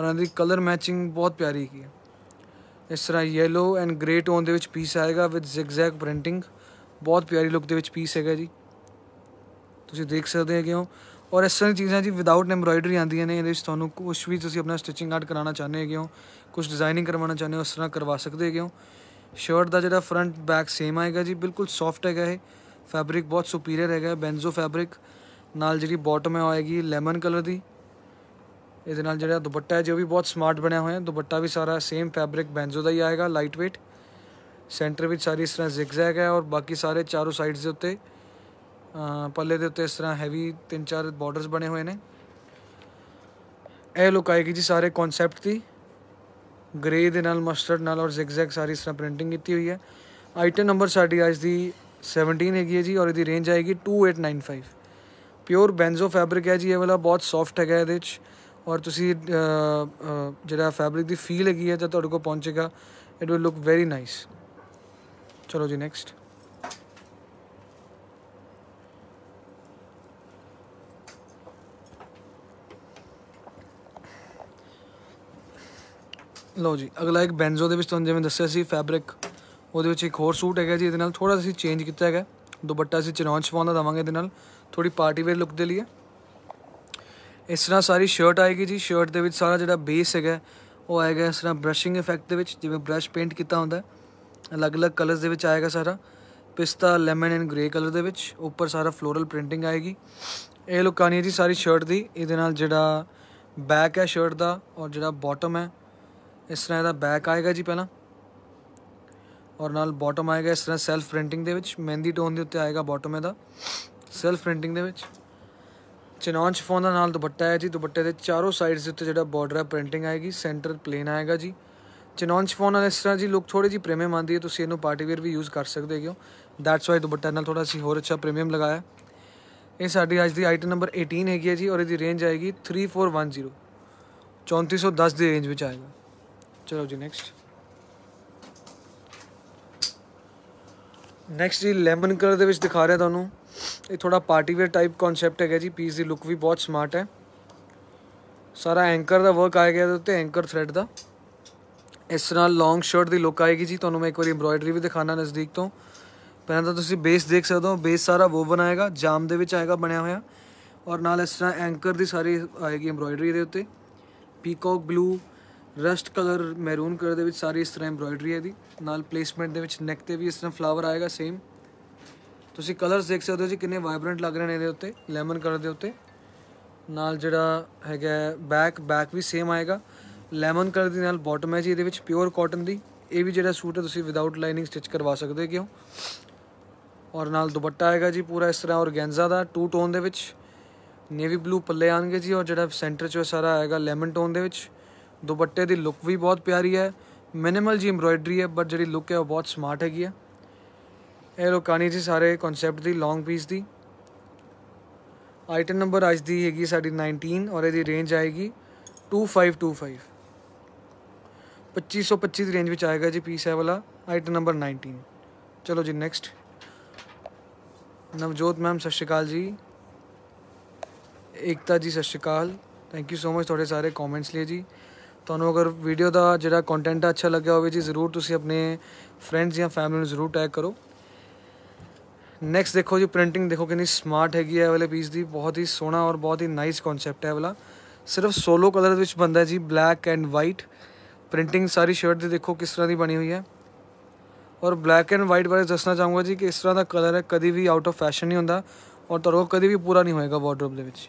और इन्हें कलर मैचिंग बहुत प्यारी है इस तरह येलो एंड ग्रे टोन के पीस आएगा विद जिगजैक प्रिंटिंग बहुत प्यारी लुक के पीस है जी तुम देख सकते हैं क्यों और इस तरह की चीज़ें जी विदाउट एम्ब्रॉयडरी आदि ने ये थोड़ा कुछ भी तुम अपना स्टिचिंग आर्ट करा चाहते हो कुछ डिजाइनिंग करवाना चाहते हो इस तरह करवा सकते हो शर्ट का जो फ्रंट बैक सेम आएगा जी बिल्कुल सॉफ्ट है फैब्रिक बहुत सुपीरियर है बेंजो फैब्रिक ਨਾਲ ਜਿਹੜੀ ਬਾਟਮ ਹੈ ਹੋਏਗੀ ਲੈਮਨ ਕਲਰ ਦੀ ਇਹਦੇ ਨਾਲ ਜਿਹੜਾ ਦੁਪੱਟਾ ਹੈ ਜੋ ਵੀ ਬਹੁਤ ਸਮਾਰਟ ਬਣਿਆ ਹੋਇਆ ਹੈ ਦੁਪੱਟਾ ਵੀ ਸਾਰਾ ਸੇਮ ਫੈਬਰਿਕ ਬੈਂਜੋ ਦਾ ਹੀ ਆਏਗਾ ਲਾਈਟ weight ਸੈਂਟਰ ਵਿੱਚ ਸਾਰੀ ਇਸ ਤਰ੍ਹਾਂ ਜ਼ਿਗਜ਼ੈਗ ਹੈ ਔਰ ਬਾਕੀ ਸਾਰੇ ਚਾਰੋਂ ਸਾਈਡਸ ਦੇ ਉੱਤੇ ਪੱਲੇ ਦੇ ਉੱਤੇ ਇਸ ਤਰ੍ਹਾਂ ਹੈਵੀ ਤਿੰਨ ਚਾਰ ਬਾਰਡਰਸ ਬਣੇ ਹੋਏ ਨੇ ਇਹ ਲੁੱਕ ਆਏਗੀ ਜੀ ਸਾਰੇ ਕਨਸੈਪਟ ਦੀ ਗ੍ਰੇ ਦੇ ਨਾਲ ਮਸਟਰਡ ਨਾਲ ਔਰ ਜ਼ਿਗਜ਼ੈਗ ਸਾਰੀ ਇਸ ਤਰ੍ਹਾਂ ਪ੍ਰਿੰਟਿੰਗ ਕੀਤੀ ਹੋਈ ਹੈ ਆਈਟਮ ਨੰਬਰ ਸਾਡੀ ਅੱਜ ਦੀ 17 ਹੈਗੀ ਹੈ ਜੀ ਔਰ ਇਹਦੀ ਰੇਂਜ ਆਏਗੀ 2895 प्योर बैनजो फैब्रिक है जी ये वाला बहुत सॉफ्ट है ये और जो फैब्रिक की फील हैगी है जब थोड़े को पहुँचेगा it will look very nice चलो जी नैक्सट लो जी अगला एक बैनजो के जमें दसिया फैब्रिक वो एक होर सूट है जी ये थोड़ा असं चेंज किया है दुपट्टा अं चनौन छपा देवे ਥੋੜੀ ਪਾਰਟੀ ਵੇਅਰ ਲੁੱਕ ਦੇ ਲਈ ਇਸ ਤਰ੍ਹਾਂ ਸਾਰੀ ਸ਼ਰਟ ਆਏਗੀ ਜੀ ਸ਼ਰਟ ਦੇ ਵਿੱਚ ਸਾਰਾ ਜਿਹੜਾ ਬੇਸ ਹੈਗਾ ਉਹ ਆਏਗਾ ਇਸ ਤਰ੍ਹਾਂ ਬ੍ਰਸ਼ਿੰਗ ਇਫੈਕਟ ਦੇ ਵਿੱਚ ਜਿਵੇਂ ਬ੍ਰਸ਼ ਪੇਂਟ ਕੀਤਾ ਹੁੰਦਾ ਅਲੱਗ-ਅਲੱਗ ਕਲਰਸ ਦੇ ਵਿੱਚ ਆਏਗਾ ਸਾਰਾ ਪਿਸਤਾ ਲੈਮਨ ਐਂਡ ਗ੍ਰੇ ਕਲਰ ਦੇ ਵਿੱਚ ਉੱਪਰ ਸਾਰਾ ਫਲੋਰਲ ਪ੍ਰਿੰਟਿੰਗ ਆਏਗੀ ਇਹ ਲੁੱਕ ਆਣੀ ਹੈ ਜੀ ਸਾਰੀ ਸ਼ਰਟ ਦੀ ਇਹਦੇ ਨਾਲ ਜਿਹੜਾ ਬੈਕ ਹੈ ਸ਼ਰਟ ਦਾ ਔਰ ਜਿਹੜਾ ਬਾਟਮ ਹੈ ਇਸ ਤਰ੍ਹਾਂ ਇਹਦਾ ਬੈਕ ਆਏਗਾ ਜੀ ਪਹਿਲਾਂ ਔਰ ਨਾਲ ਬਾਟਮ ਆਏਗਾ ਇਸ ਤਰ੍ਹਾਂ ਸੈਲਫ ਪ੍ਰਿੰਟਿੰਗ ਦੇ ਵਿੱਚ ਮਹਿੰਦੀ ਟੋਨ ਦੇ ਉੱਤੇ ਆਏਗਾ ਬਾਟਮ ਇਹਦਾ ਸੈਲਫ ਪ੍ਰਿੰਟਿੰਗ ਦੇ ਵਿੱਚ ਚਨੌਨ ਸ਼ਿਫੋਨ ਦਾ ਨਾਲ ਦੁਪੱਟਾ ਹੈ ਜੀ ਦੁਪੱਟੇ ਦੇ ਚਾਰੋਂ ਸਾਈਡਸ ਦੇ ਉੱਤੇ ਜਿਹੜਾ ਬਾਰਡਰ ਹੈ ਪ੍ਰਿੰਟਿੰਗ ਆਏਗੀ ਸੈਂਟਰ ਪਲੇਨ ਆਏਗਾ ਜੀ ਚਨੌਨ ਸ਼ਿਫੋਨ ਨਾਲ ਇਸ ਤਰ੍ਹਾਂ ਜੀ ਲੁੱਕ ਥੋੜੀ ਜੀ ਪ੍ਰੀਮੀਅਮ ਆਂਦੀ ਹੈ ਤੁਸੀਂ ਇਹਨੂੰ ਪਾਰਟੀ ਵੇਅਰ ਵੀ ਯੂਜ਼ ਕਰ ਸਕਦੇ ਹੋ ਦੈਟਸ ਵਾਈ ਦੁਪੱਟਾ ਨਾਲ ਥੋੜਾ ਸੀ ਹੋਰ ਅੱਛਾ ਪ੍ਰੀਮੀਅਮ ਲਗਾਇਆ ਇਹ ਸਾਡੀ ਅੱਜ ਦੀ ਆਈਟਮ ਨੰਬਰ 18 ਹੈਗੀ ਹੈ ਜੀ ਔਰ ਇਹਦੀ ਰੇਂਜ ਆਏਗੀ 3410 3410 ਦੀ ਰੇਂਜ ਵਿੱਚ ਆਏਗਾ ਚਲੋ ਜੀ ਨੈਕਸਟ ਨੈਕਸਟ ਜੀ ਲੈਮਨ ਕਲਰ ਦੇ ਵਿੱਚ ਦਿਖਾ ਰਿਹਾ ਤੁਹਾਨੂੰ ਇਹ ਥੋੜਾ ਪਾਰਟੀ ਵੇਅਰ ਟਾਈਪ ਕਨਸੈਪਟ ਹੈਗਾ ਜੀ ਪੀਸ ਦੀ ਲੁੱਕ ਵੀ ਬਹੁਤ ਸਮਾਰਟ ਹੈ ਸਾਰਾ ਐਂਕਰ ਦਾ ਵਰਕ ਆਇਆ ਗਿਆ ਤੇ ਐਂਕਰ ਥ੍ਰੈਡ ਦਾ ਇਸ ਨਾਲ ਲੌਂਗ ਸ਼ਰਟ ਦੀ ਲੁੱਕ ਆਏਗੀ ਜੀ ਤੁਹਾਨੂੰ ਮੈਂ ਇੱਕ ਵਾਰੀ ਐਮਬ੍ਰੋਇਡਰੀ ਵੀ ਦਿਖਾਣਾ ਨਜ਼ਦੀਕ ਤੋਂ ਪਹਿਲਾਂ ਤਾਂ ਤੁਸੀਂ ਬੇਸ ਦੇਖ ਸਕਦੇ ਹੋ ਬੇਸ ਸਾਰਾ ਵੋਵਨ ਆਏਗਾ ਜਾਮ ਦੇ ਵਿੱਚ ਆਏਗਾ ਬਣਿਆ ਹੋਇਆ ਔਰ ਨਾਲ ਇਸ ਤਰ੍ਹਾਂ ਐਂਕਰ ਦੀ ਸਾਰੀ ਆਏਗੀ ਐਮਬ੍ਰੋਇਡਰੀ ਦੇ ਉੱਤੇ peacock blue rust colour maroon colour ਦੇ ਵਿੱਚ ਸਾਰੀ ਇਸ ਤਰ੍ਹਾਂ ਐਮਬ੍ਰੋਇਡਰੀ ਹੈ ਦੀ ਨਾਲ ਪਲੇਸਮੈਂਟ ਦੇ ਵਿੱਚ ਨੈਕ ਤੇ ਵੀ ਇਸ ਤਰ੍ਹਾਂ ਫਲਾਵਰ ਆਏਗਾ ਸੇਮ ਤੁਸੀਂ ਕਲਰਸ ਦੇਖ ਸਕਦੇ ਹੋ ਜੀ ਕਿੰਨੇ ਵਾਈਬ੍ਰੈਂਟ ਲੱਗ ਰਹੇ ਨੇ ਇਹਦੇ ਉੱਤੇ ਲੈਮਨ ਕਲਰ ਦੇ ਉੱਤੇ ਨਾਲ ਜਿਹੜਾ ਹੈਗਾ ਬੈਕ ਬੈਕ ਵੀ ਸੇਮ ਆਏਗਾ ਲੈਮਨ ਕਲਰ ਦੇ ਨਾਲ ਬਾਟਮ ਹੈ ਜੀ ਇਹਦੇ ਵਿੱਚ ਪਿਓਰ ਕਾਟਨ ਦੀ ਇਹ ਵੀ ਜਿਹੜਾ ਸੂਟ ਹੈ ਤੁਸੀਂ ਵਿਦਆਊਟ ਲਾਈਨਿੰਗ ਸਟਿਚ ਕਰਵਾ ਸਕਦੇ ਹੋ ਔਰ ਨਾਲ ਦੁਪੱਟਾ ਆਏਗਾ ਜੀ ਪੂਰਾ ਇਸ ਤਰ੍ਹਾਂ ਔਰਗੈਂਜ਼ਾ ਦਾ ਟੂ ਟੋਨ ਦੇ ਵਿੱਚ ਨੇਵੀ ਬਲੂ ਪੱਲੇ ਆਣਗੇ ਜੀ ਔਰ ਜਿਹੜਾ ਸੈਂਟਰ 'ਚ ਸਾਰਾ ਆਏਗਾ ਲੈਮਨ ਟੋਨ ਦੇ ਵਿੱਚ ਦੁਪੱਟੇ ਦੀ ਲੁੱਕ ਵੀ ਬਹੁਤ ਪਿਆਰੀ ਹੈ ਮਿਨੀਮਲ ਜੀ ਐਮਬ੍ਰੋਇਡਰੀ ਹੈ ਬਟ ਜਿਹੜੀ ਲੁੱਕ ਹੈ ਉਹ ਬਹੁਤ ਸਮਾਰਟ ਹੈਗੀ ਹੈ ਇਹ ਲੋਕਾਨੀ ਜੀ ਸਾਰੇ ਕਨਸੈਪਟ ਦੀ ਲੌਂਗ ਪੀਸ ਦੀ ਆਈਟਮ ਨੰਬਰ ਅੱਜ ਦੀ ਹੈਗੀ ਸਾਡੀ 19 ਔਰ ਇਹਦੀ ਰੇਂਜ ਆਏਗੀ 2525 2525 ਦੀ ਰੇਂਜ ਵਿੱਚ ਆਏਗਾ ਜੀ ਪੀਸ ਹੈ ਵਾਲਾ ਆਈਟਮ ਨੰਬਰ 19 ਚਲੋ ਜੀ ਨੈਕਸਟ ਨਵਜੋਤ ਮੈਮ ਸਤਿ ਸ਼੍ਰੀ ਅਕਾਲ ਜੀ ਏਕਤਾ ਜੀ ਸਤਿ ਸ਼੍ਰੀ ਅਕਾਲ ਥੈਂਕ ਯੂ ਸੋ ਮਚ ਤੁਹਾਡੇ ਸਾਰੇ ਕਮੈਂਟਸ ਲਈ ਜੀ ਤੁਹਾਨੂੰ ਅਗਰ ਵੀਡੀਓ ਦਾ ਜਿਹੜਾ ਕੰਟੈਂਟ ਅੱਛਾ ਲੱਗਿਆ ਹੋਵੇ ਜੀ ਜ਼ਰੂਰ ਤੁਸੀਂ ਆਪਣੇ ਫਰੈਂਡਸ ਜਾਂ ਫੈਮਿਲੀ ਨੂੰ ਜ਼ਰੂਰ ਟੈਗ ਕਰੋ ਨੈਕਸਟ ਦੇਖੋ ਜੀ ਪ੍ਰਿੰਟਿੰਗ ਦੇਖੋ ਕਿੰਨੀ ਸਮਾਰਟ ਹੈਗੀ ਹੈ ਵਾਲੇ ਪੀਸ ਦੀ ਬਹੁਤ ਹੀ ਸੋਹਣਾ ਔਰ ਬਹੁਤ ਹੀ ਨਾਈਸ ਕਨਸੈਪਟ ਹੈ ਵਾਲਾ ਸਿਰਫ ਸੋਲੋ ਕਲਰ ਵਿੱਚ ਬੰਦਾ ਜੀ ਬਲੈਕ ਐਂਡ ਵਾਈਟ ਪ੍ਰਿੰਟਿੰਗ ਸਾਰੀ ਸ਼ਰਟ ਦੀ ਦੇਖੋ ਕਿਸ ਤਰ੍ਹਾਂ ਦੀ ਬਣੀ ਹੋਈ ਹੈ ਔਰ ਬਲੈਕ ਐਂਡ ਵਾਈਟ ਬਾਰੇ ਦੱਸਣਾ ਚਾਹੂੰਗਾ ਜੀ ਕਿ ਇਸ ਤਰ੍ਹਾਂ ਦਾ ਕਲਰ ਹੈ ਕਦੀ ਵੀ ਆਊਟ ਆਫ ਫੈਸ਼ਨ ਨਹੀਂ ਹੁੰਦਾ ਔਰ ਤੁਹਾਨੂੰ ਕਦੀ ਵੀ ਪੂਰਾ ਨਹੀਂ ਹੋਏਗਾ ਵਾਰਡਰੋਬ ਦੇ ਵਿੱਚ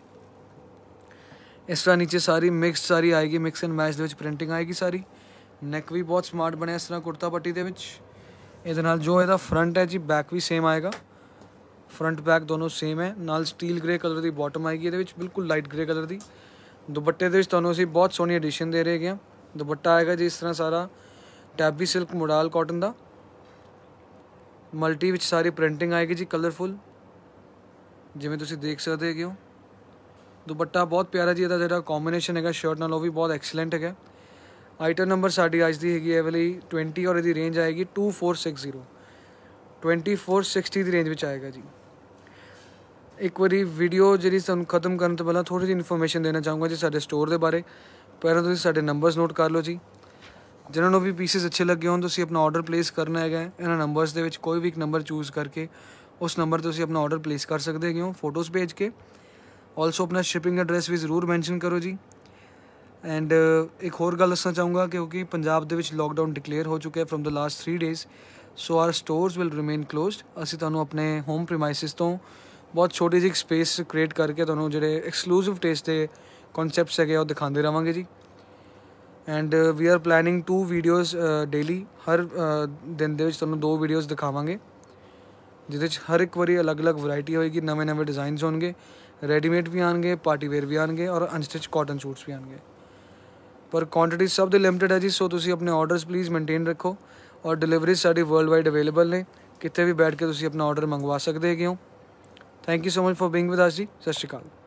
ਇਸ ਤਰ੍ਹਾਂ ਨੀਚੇ ਸਾਰੀ ਮਿਕਸ ਸਾਰੀ ਆਏਗੀ ਮਿਕਸ ਐਂਡ ਮੈਚ ਦੇ ਵਿੱਚ ਪ੍ਰਿੰਟਿੰਗ ਆਏਗੀ ਸਾਰੀ ਨੈਕ ਵੀ ਬਹੁਤ ਸਮਾਰਟ ਬਣਿਆ ਇਸ ਤਰ੍ਹਾਂ ਕੁਰਤਾ ਪੱਟੀ ਦੇ ਵਿੱਚ ਇਹਦੇ ਨਾਲ ਜੋ ਇਹਦਾ ਫਰੰਟ ਹੈ ਜੀ ਬੈਕ ਵੀ ਸੇਮ ਆਏਗਾ ਫਰੰਟ ਬੈਕ ਦੋਨੋਂ ਸੇਮ ਹੈ ਨਾਲ ਸਟੀਲ ਗ੍ਰੇ ਕਲਰ ਦੀ ਬਾਟਮ ਆਏਗੀ ਇਹਦੇ ਵਿੱਚ ਬਿਲਕੁਲ ਲਾਈਟ ਗ੍ਰੇ ਕਲਰ ਦੀ ਦੁਪੱਟੇ ਦੇ ਵਿੱਚ ਤੁਹਾਨੂੰ ਅਸੀਂ ਬਹੁਤ ਸੋਹਣੀ ਐਡੀਸ਼ਨ ਦੇ ਰਹੇ ਹਾਂ ਦੁਪੱਟਾ ਆਏਗਾ ਜੀ ਇਸ ਤਰ੍ਹਾਂ ਸਾਰਾ ਟੈਬੀ ਸਿਲਕ ਮੋਡਲ ਕਾਟਨ ਦਾ ਮਲਟੀ ਵਿੱਚ ਸਾਰੀ ਪ੍ਰਿੰਟਿੰਗ ਆਏਗੀ ਜੀ ਕਲਰਫੁਲ ਜਿਵੇਂ ਤੁਸੀਂ ਦੇਖ ਸਕਦੇ ਹੋ ਦੁਪੱਟਾ ਬਹੁਤ ਪਿਆਰਾ ਜੀ ਇਹਦਾ ਜਿਹੜਾ ਕੰਬੀਨੇਸ਼ਨ ਹੈਗਾ ਸ਼ਰਟ ਨਾਲ ਉਹ ਵੀ ਬਹੁਤ ਐਕਸਲੈਂਟ ਹੈਗਾ ਆਈਟਮ ਨੰਬਰ ਸਾਡੀ ਅੱਜ ਦੀ ਹੈਗੀ ਇਹ ਵਾਲੀ 20 ਔਰ ਇਹਦੀ ਰੇਂਜ ਆਏਗੀ 2460 2460 ਦੀ ਰੇਂਜ ਵਿੱਚ ਆਏਗਾ ਜੀ ਇੱਕ ਵਾਰੀ ਵੀਡੀਓ ਜਿਹੜੀ ਸਾਨੂੰ ਖਤਮ ਕਰਨ ਤੋਂ ਪਹਿਲਾਂ ਥੋੜੀ ਜਿਹੀ ਇਨਫੋਰਮੇਸ਼ਨ ਦੇਣਾ ਚਾਹੂੰਗਾ ਜੀ ਸਾਡੇ ਸਟੋਰ ਦੇ ਬਾਰੇ ਪਹਿਲਾਂ ਤੁਸੀਂ ਸਾਡੇ ਨੰਬਰਸ ਨੋਟ ਕਰ ਲਓ ਜੀ ਜਿਨ੍ਹਾਂ ਨੂੰ ਵੀ ਪੀਸਿਸ ਅੱਛੇ ਲੱਗੇ ਹੋਣ ਤੁਸੀਂ ਆਪਣਾ ਆਰਡਰ ਪਲੇਸ ਕਰਨਾ ਹੈਗਾ ਇਹਨਾਂ ਨੰਬਰਸ ਦੇ ਵਿੱਚ ਕੋਈ ਵੀ ਇੱਕ ਨੰਬਰ ਚੂਜ਼ ਕਰਕੇ ਉਸ ਨੰਬਰ ਤੇ ਤੁਸੀਂ ਆਪਣਾ ਆਰਡਰ ਪਲੇਸ ਕਰ ਸਕਦੇ ਹੋ ਫੋਟੋਸ ਭੇਜ ਕੇ ਆਲਸੋ ਆਪਣਾ ਸ਼ਿਪਿੰਗ ਐਡਰੈਸ ਵੀ ਜ਼ਰੂਰ ਮੈਂਸ਼ਨ ਕਰੋ ਜੀ ਐਂਡ ਇੱਕ ਹੋਰ ਗੱਲ ਦੱਸਣਾ ਚਾਹੂੰਗਾ ਕਿਉਂਕਿ ਪੰਜਾਬ ਦੇ ਵਿੱਚ ਲਾਕਡਾਊਨ ਡਿਕਲੇਅਰ ਹੋ ਚੁੱਕਿਆ from the last 3 days so our stores will remain closed ਅਸੀਂ ਤੁਹਾਨੂੰ ਆਪਣੇ ਹੋਮ ਪ੍ਰੀਮਾਈਸਿਸ ਤੋਂ ਬਹੁਤ ਛੋਟੀ ਜਿਹੀ ਸਪੇਸ ਕ੍ਰੀਏਟ ਕਰਕੇ ਤੁਹਾਨੂੰ ਜਿਹੜੇ ਐਕਸਕਲੂਸਿਵ ਟੇਸਟ ਦੇ ਕਨਸੈਪਟਸ ਹੈਗੇ ਉਹ ਦਿਖਾਉਂਦੇ ਰਵਾਂਗੇ ਜੀ and we are planning to videos daily ਹਰ ਦਿਨ ਦੇ ਵਿੱਚ ਤੁਹਾਨੂੰ ਦੋ ਵੀਡੀਓਜ਼ ਦਿਖਾਵਾਂਗੇ ਜਿਹਦੇ ਵਿੱਚ ਹਰ ਇੱਕ ਵਾਰੀ ਅਲੱਗ-ਅਲੱਗ ਵੈਰਾਈਟੀ ਹੋਏਗੀ ਨਵੇਂ-ਨਵੇਂ ਡਿਜ਼ਾਈਨਸ ਹੋਣਗੇ ਰੈਡੀਮੇਡ ਵੀ ਆਣਗੇ ਪਾਰਟੀ ਵੇਅਰ ਵੀ ਆਣਗੇ ਔਰ ਅਨਸਟਿਚ ਕਾਟਨ ਸੂਟਸ ਵੀ ਆਣਗੇ ਪਰ ਕੁਆਂਟੀਟੀ ਸਭ ਦੇ ਲਿਮਿਟਡ ਹੈ ਜੀ ਸੋ ਤੁਸੀਂ ਆਪਣੇ ਆਰਡਰਸ ਪਲੀਜ਼ ਮੇਨਟੇਨ ਰੱਖੋ ਔਰ ਡਿਲੀਵਰੀ ਸਾਡੀ ਵਰਲਡ ਵਾਈਡ ਅਵੇਲੇਬਲ ਨੇ ਕਿਤੇ ਵੀ ਬੈਠ ਕੇ ਤੁਸੀਂ ਆਪਣਾ ਆਰਡਰ ਮੰਗਵਾ ਸਕਦੇ ਹੈਗੇ ਹੋ thank you so much for being with us ਜੀ ਸਤਿ ਸ਼੍ਰੀ ਅਕਾਲ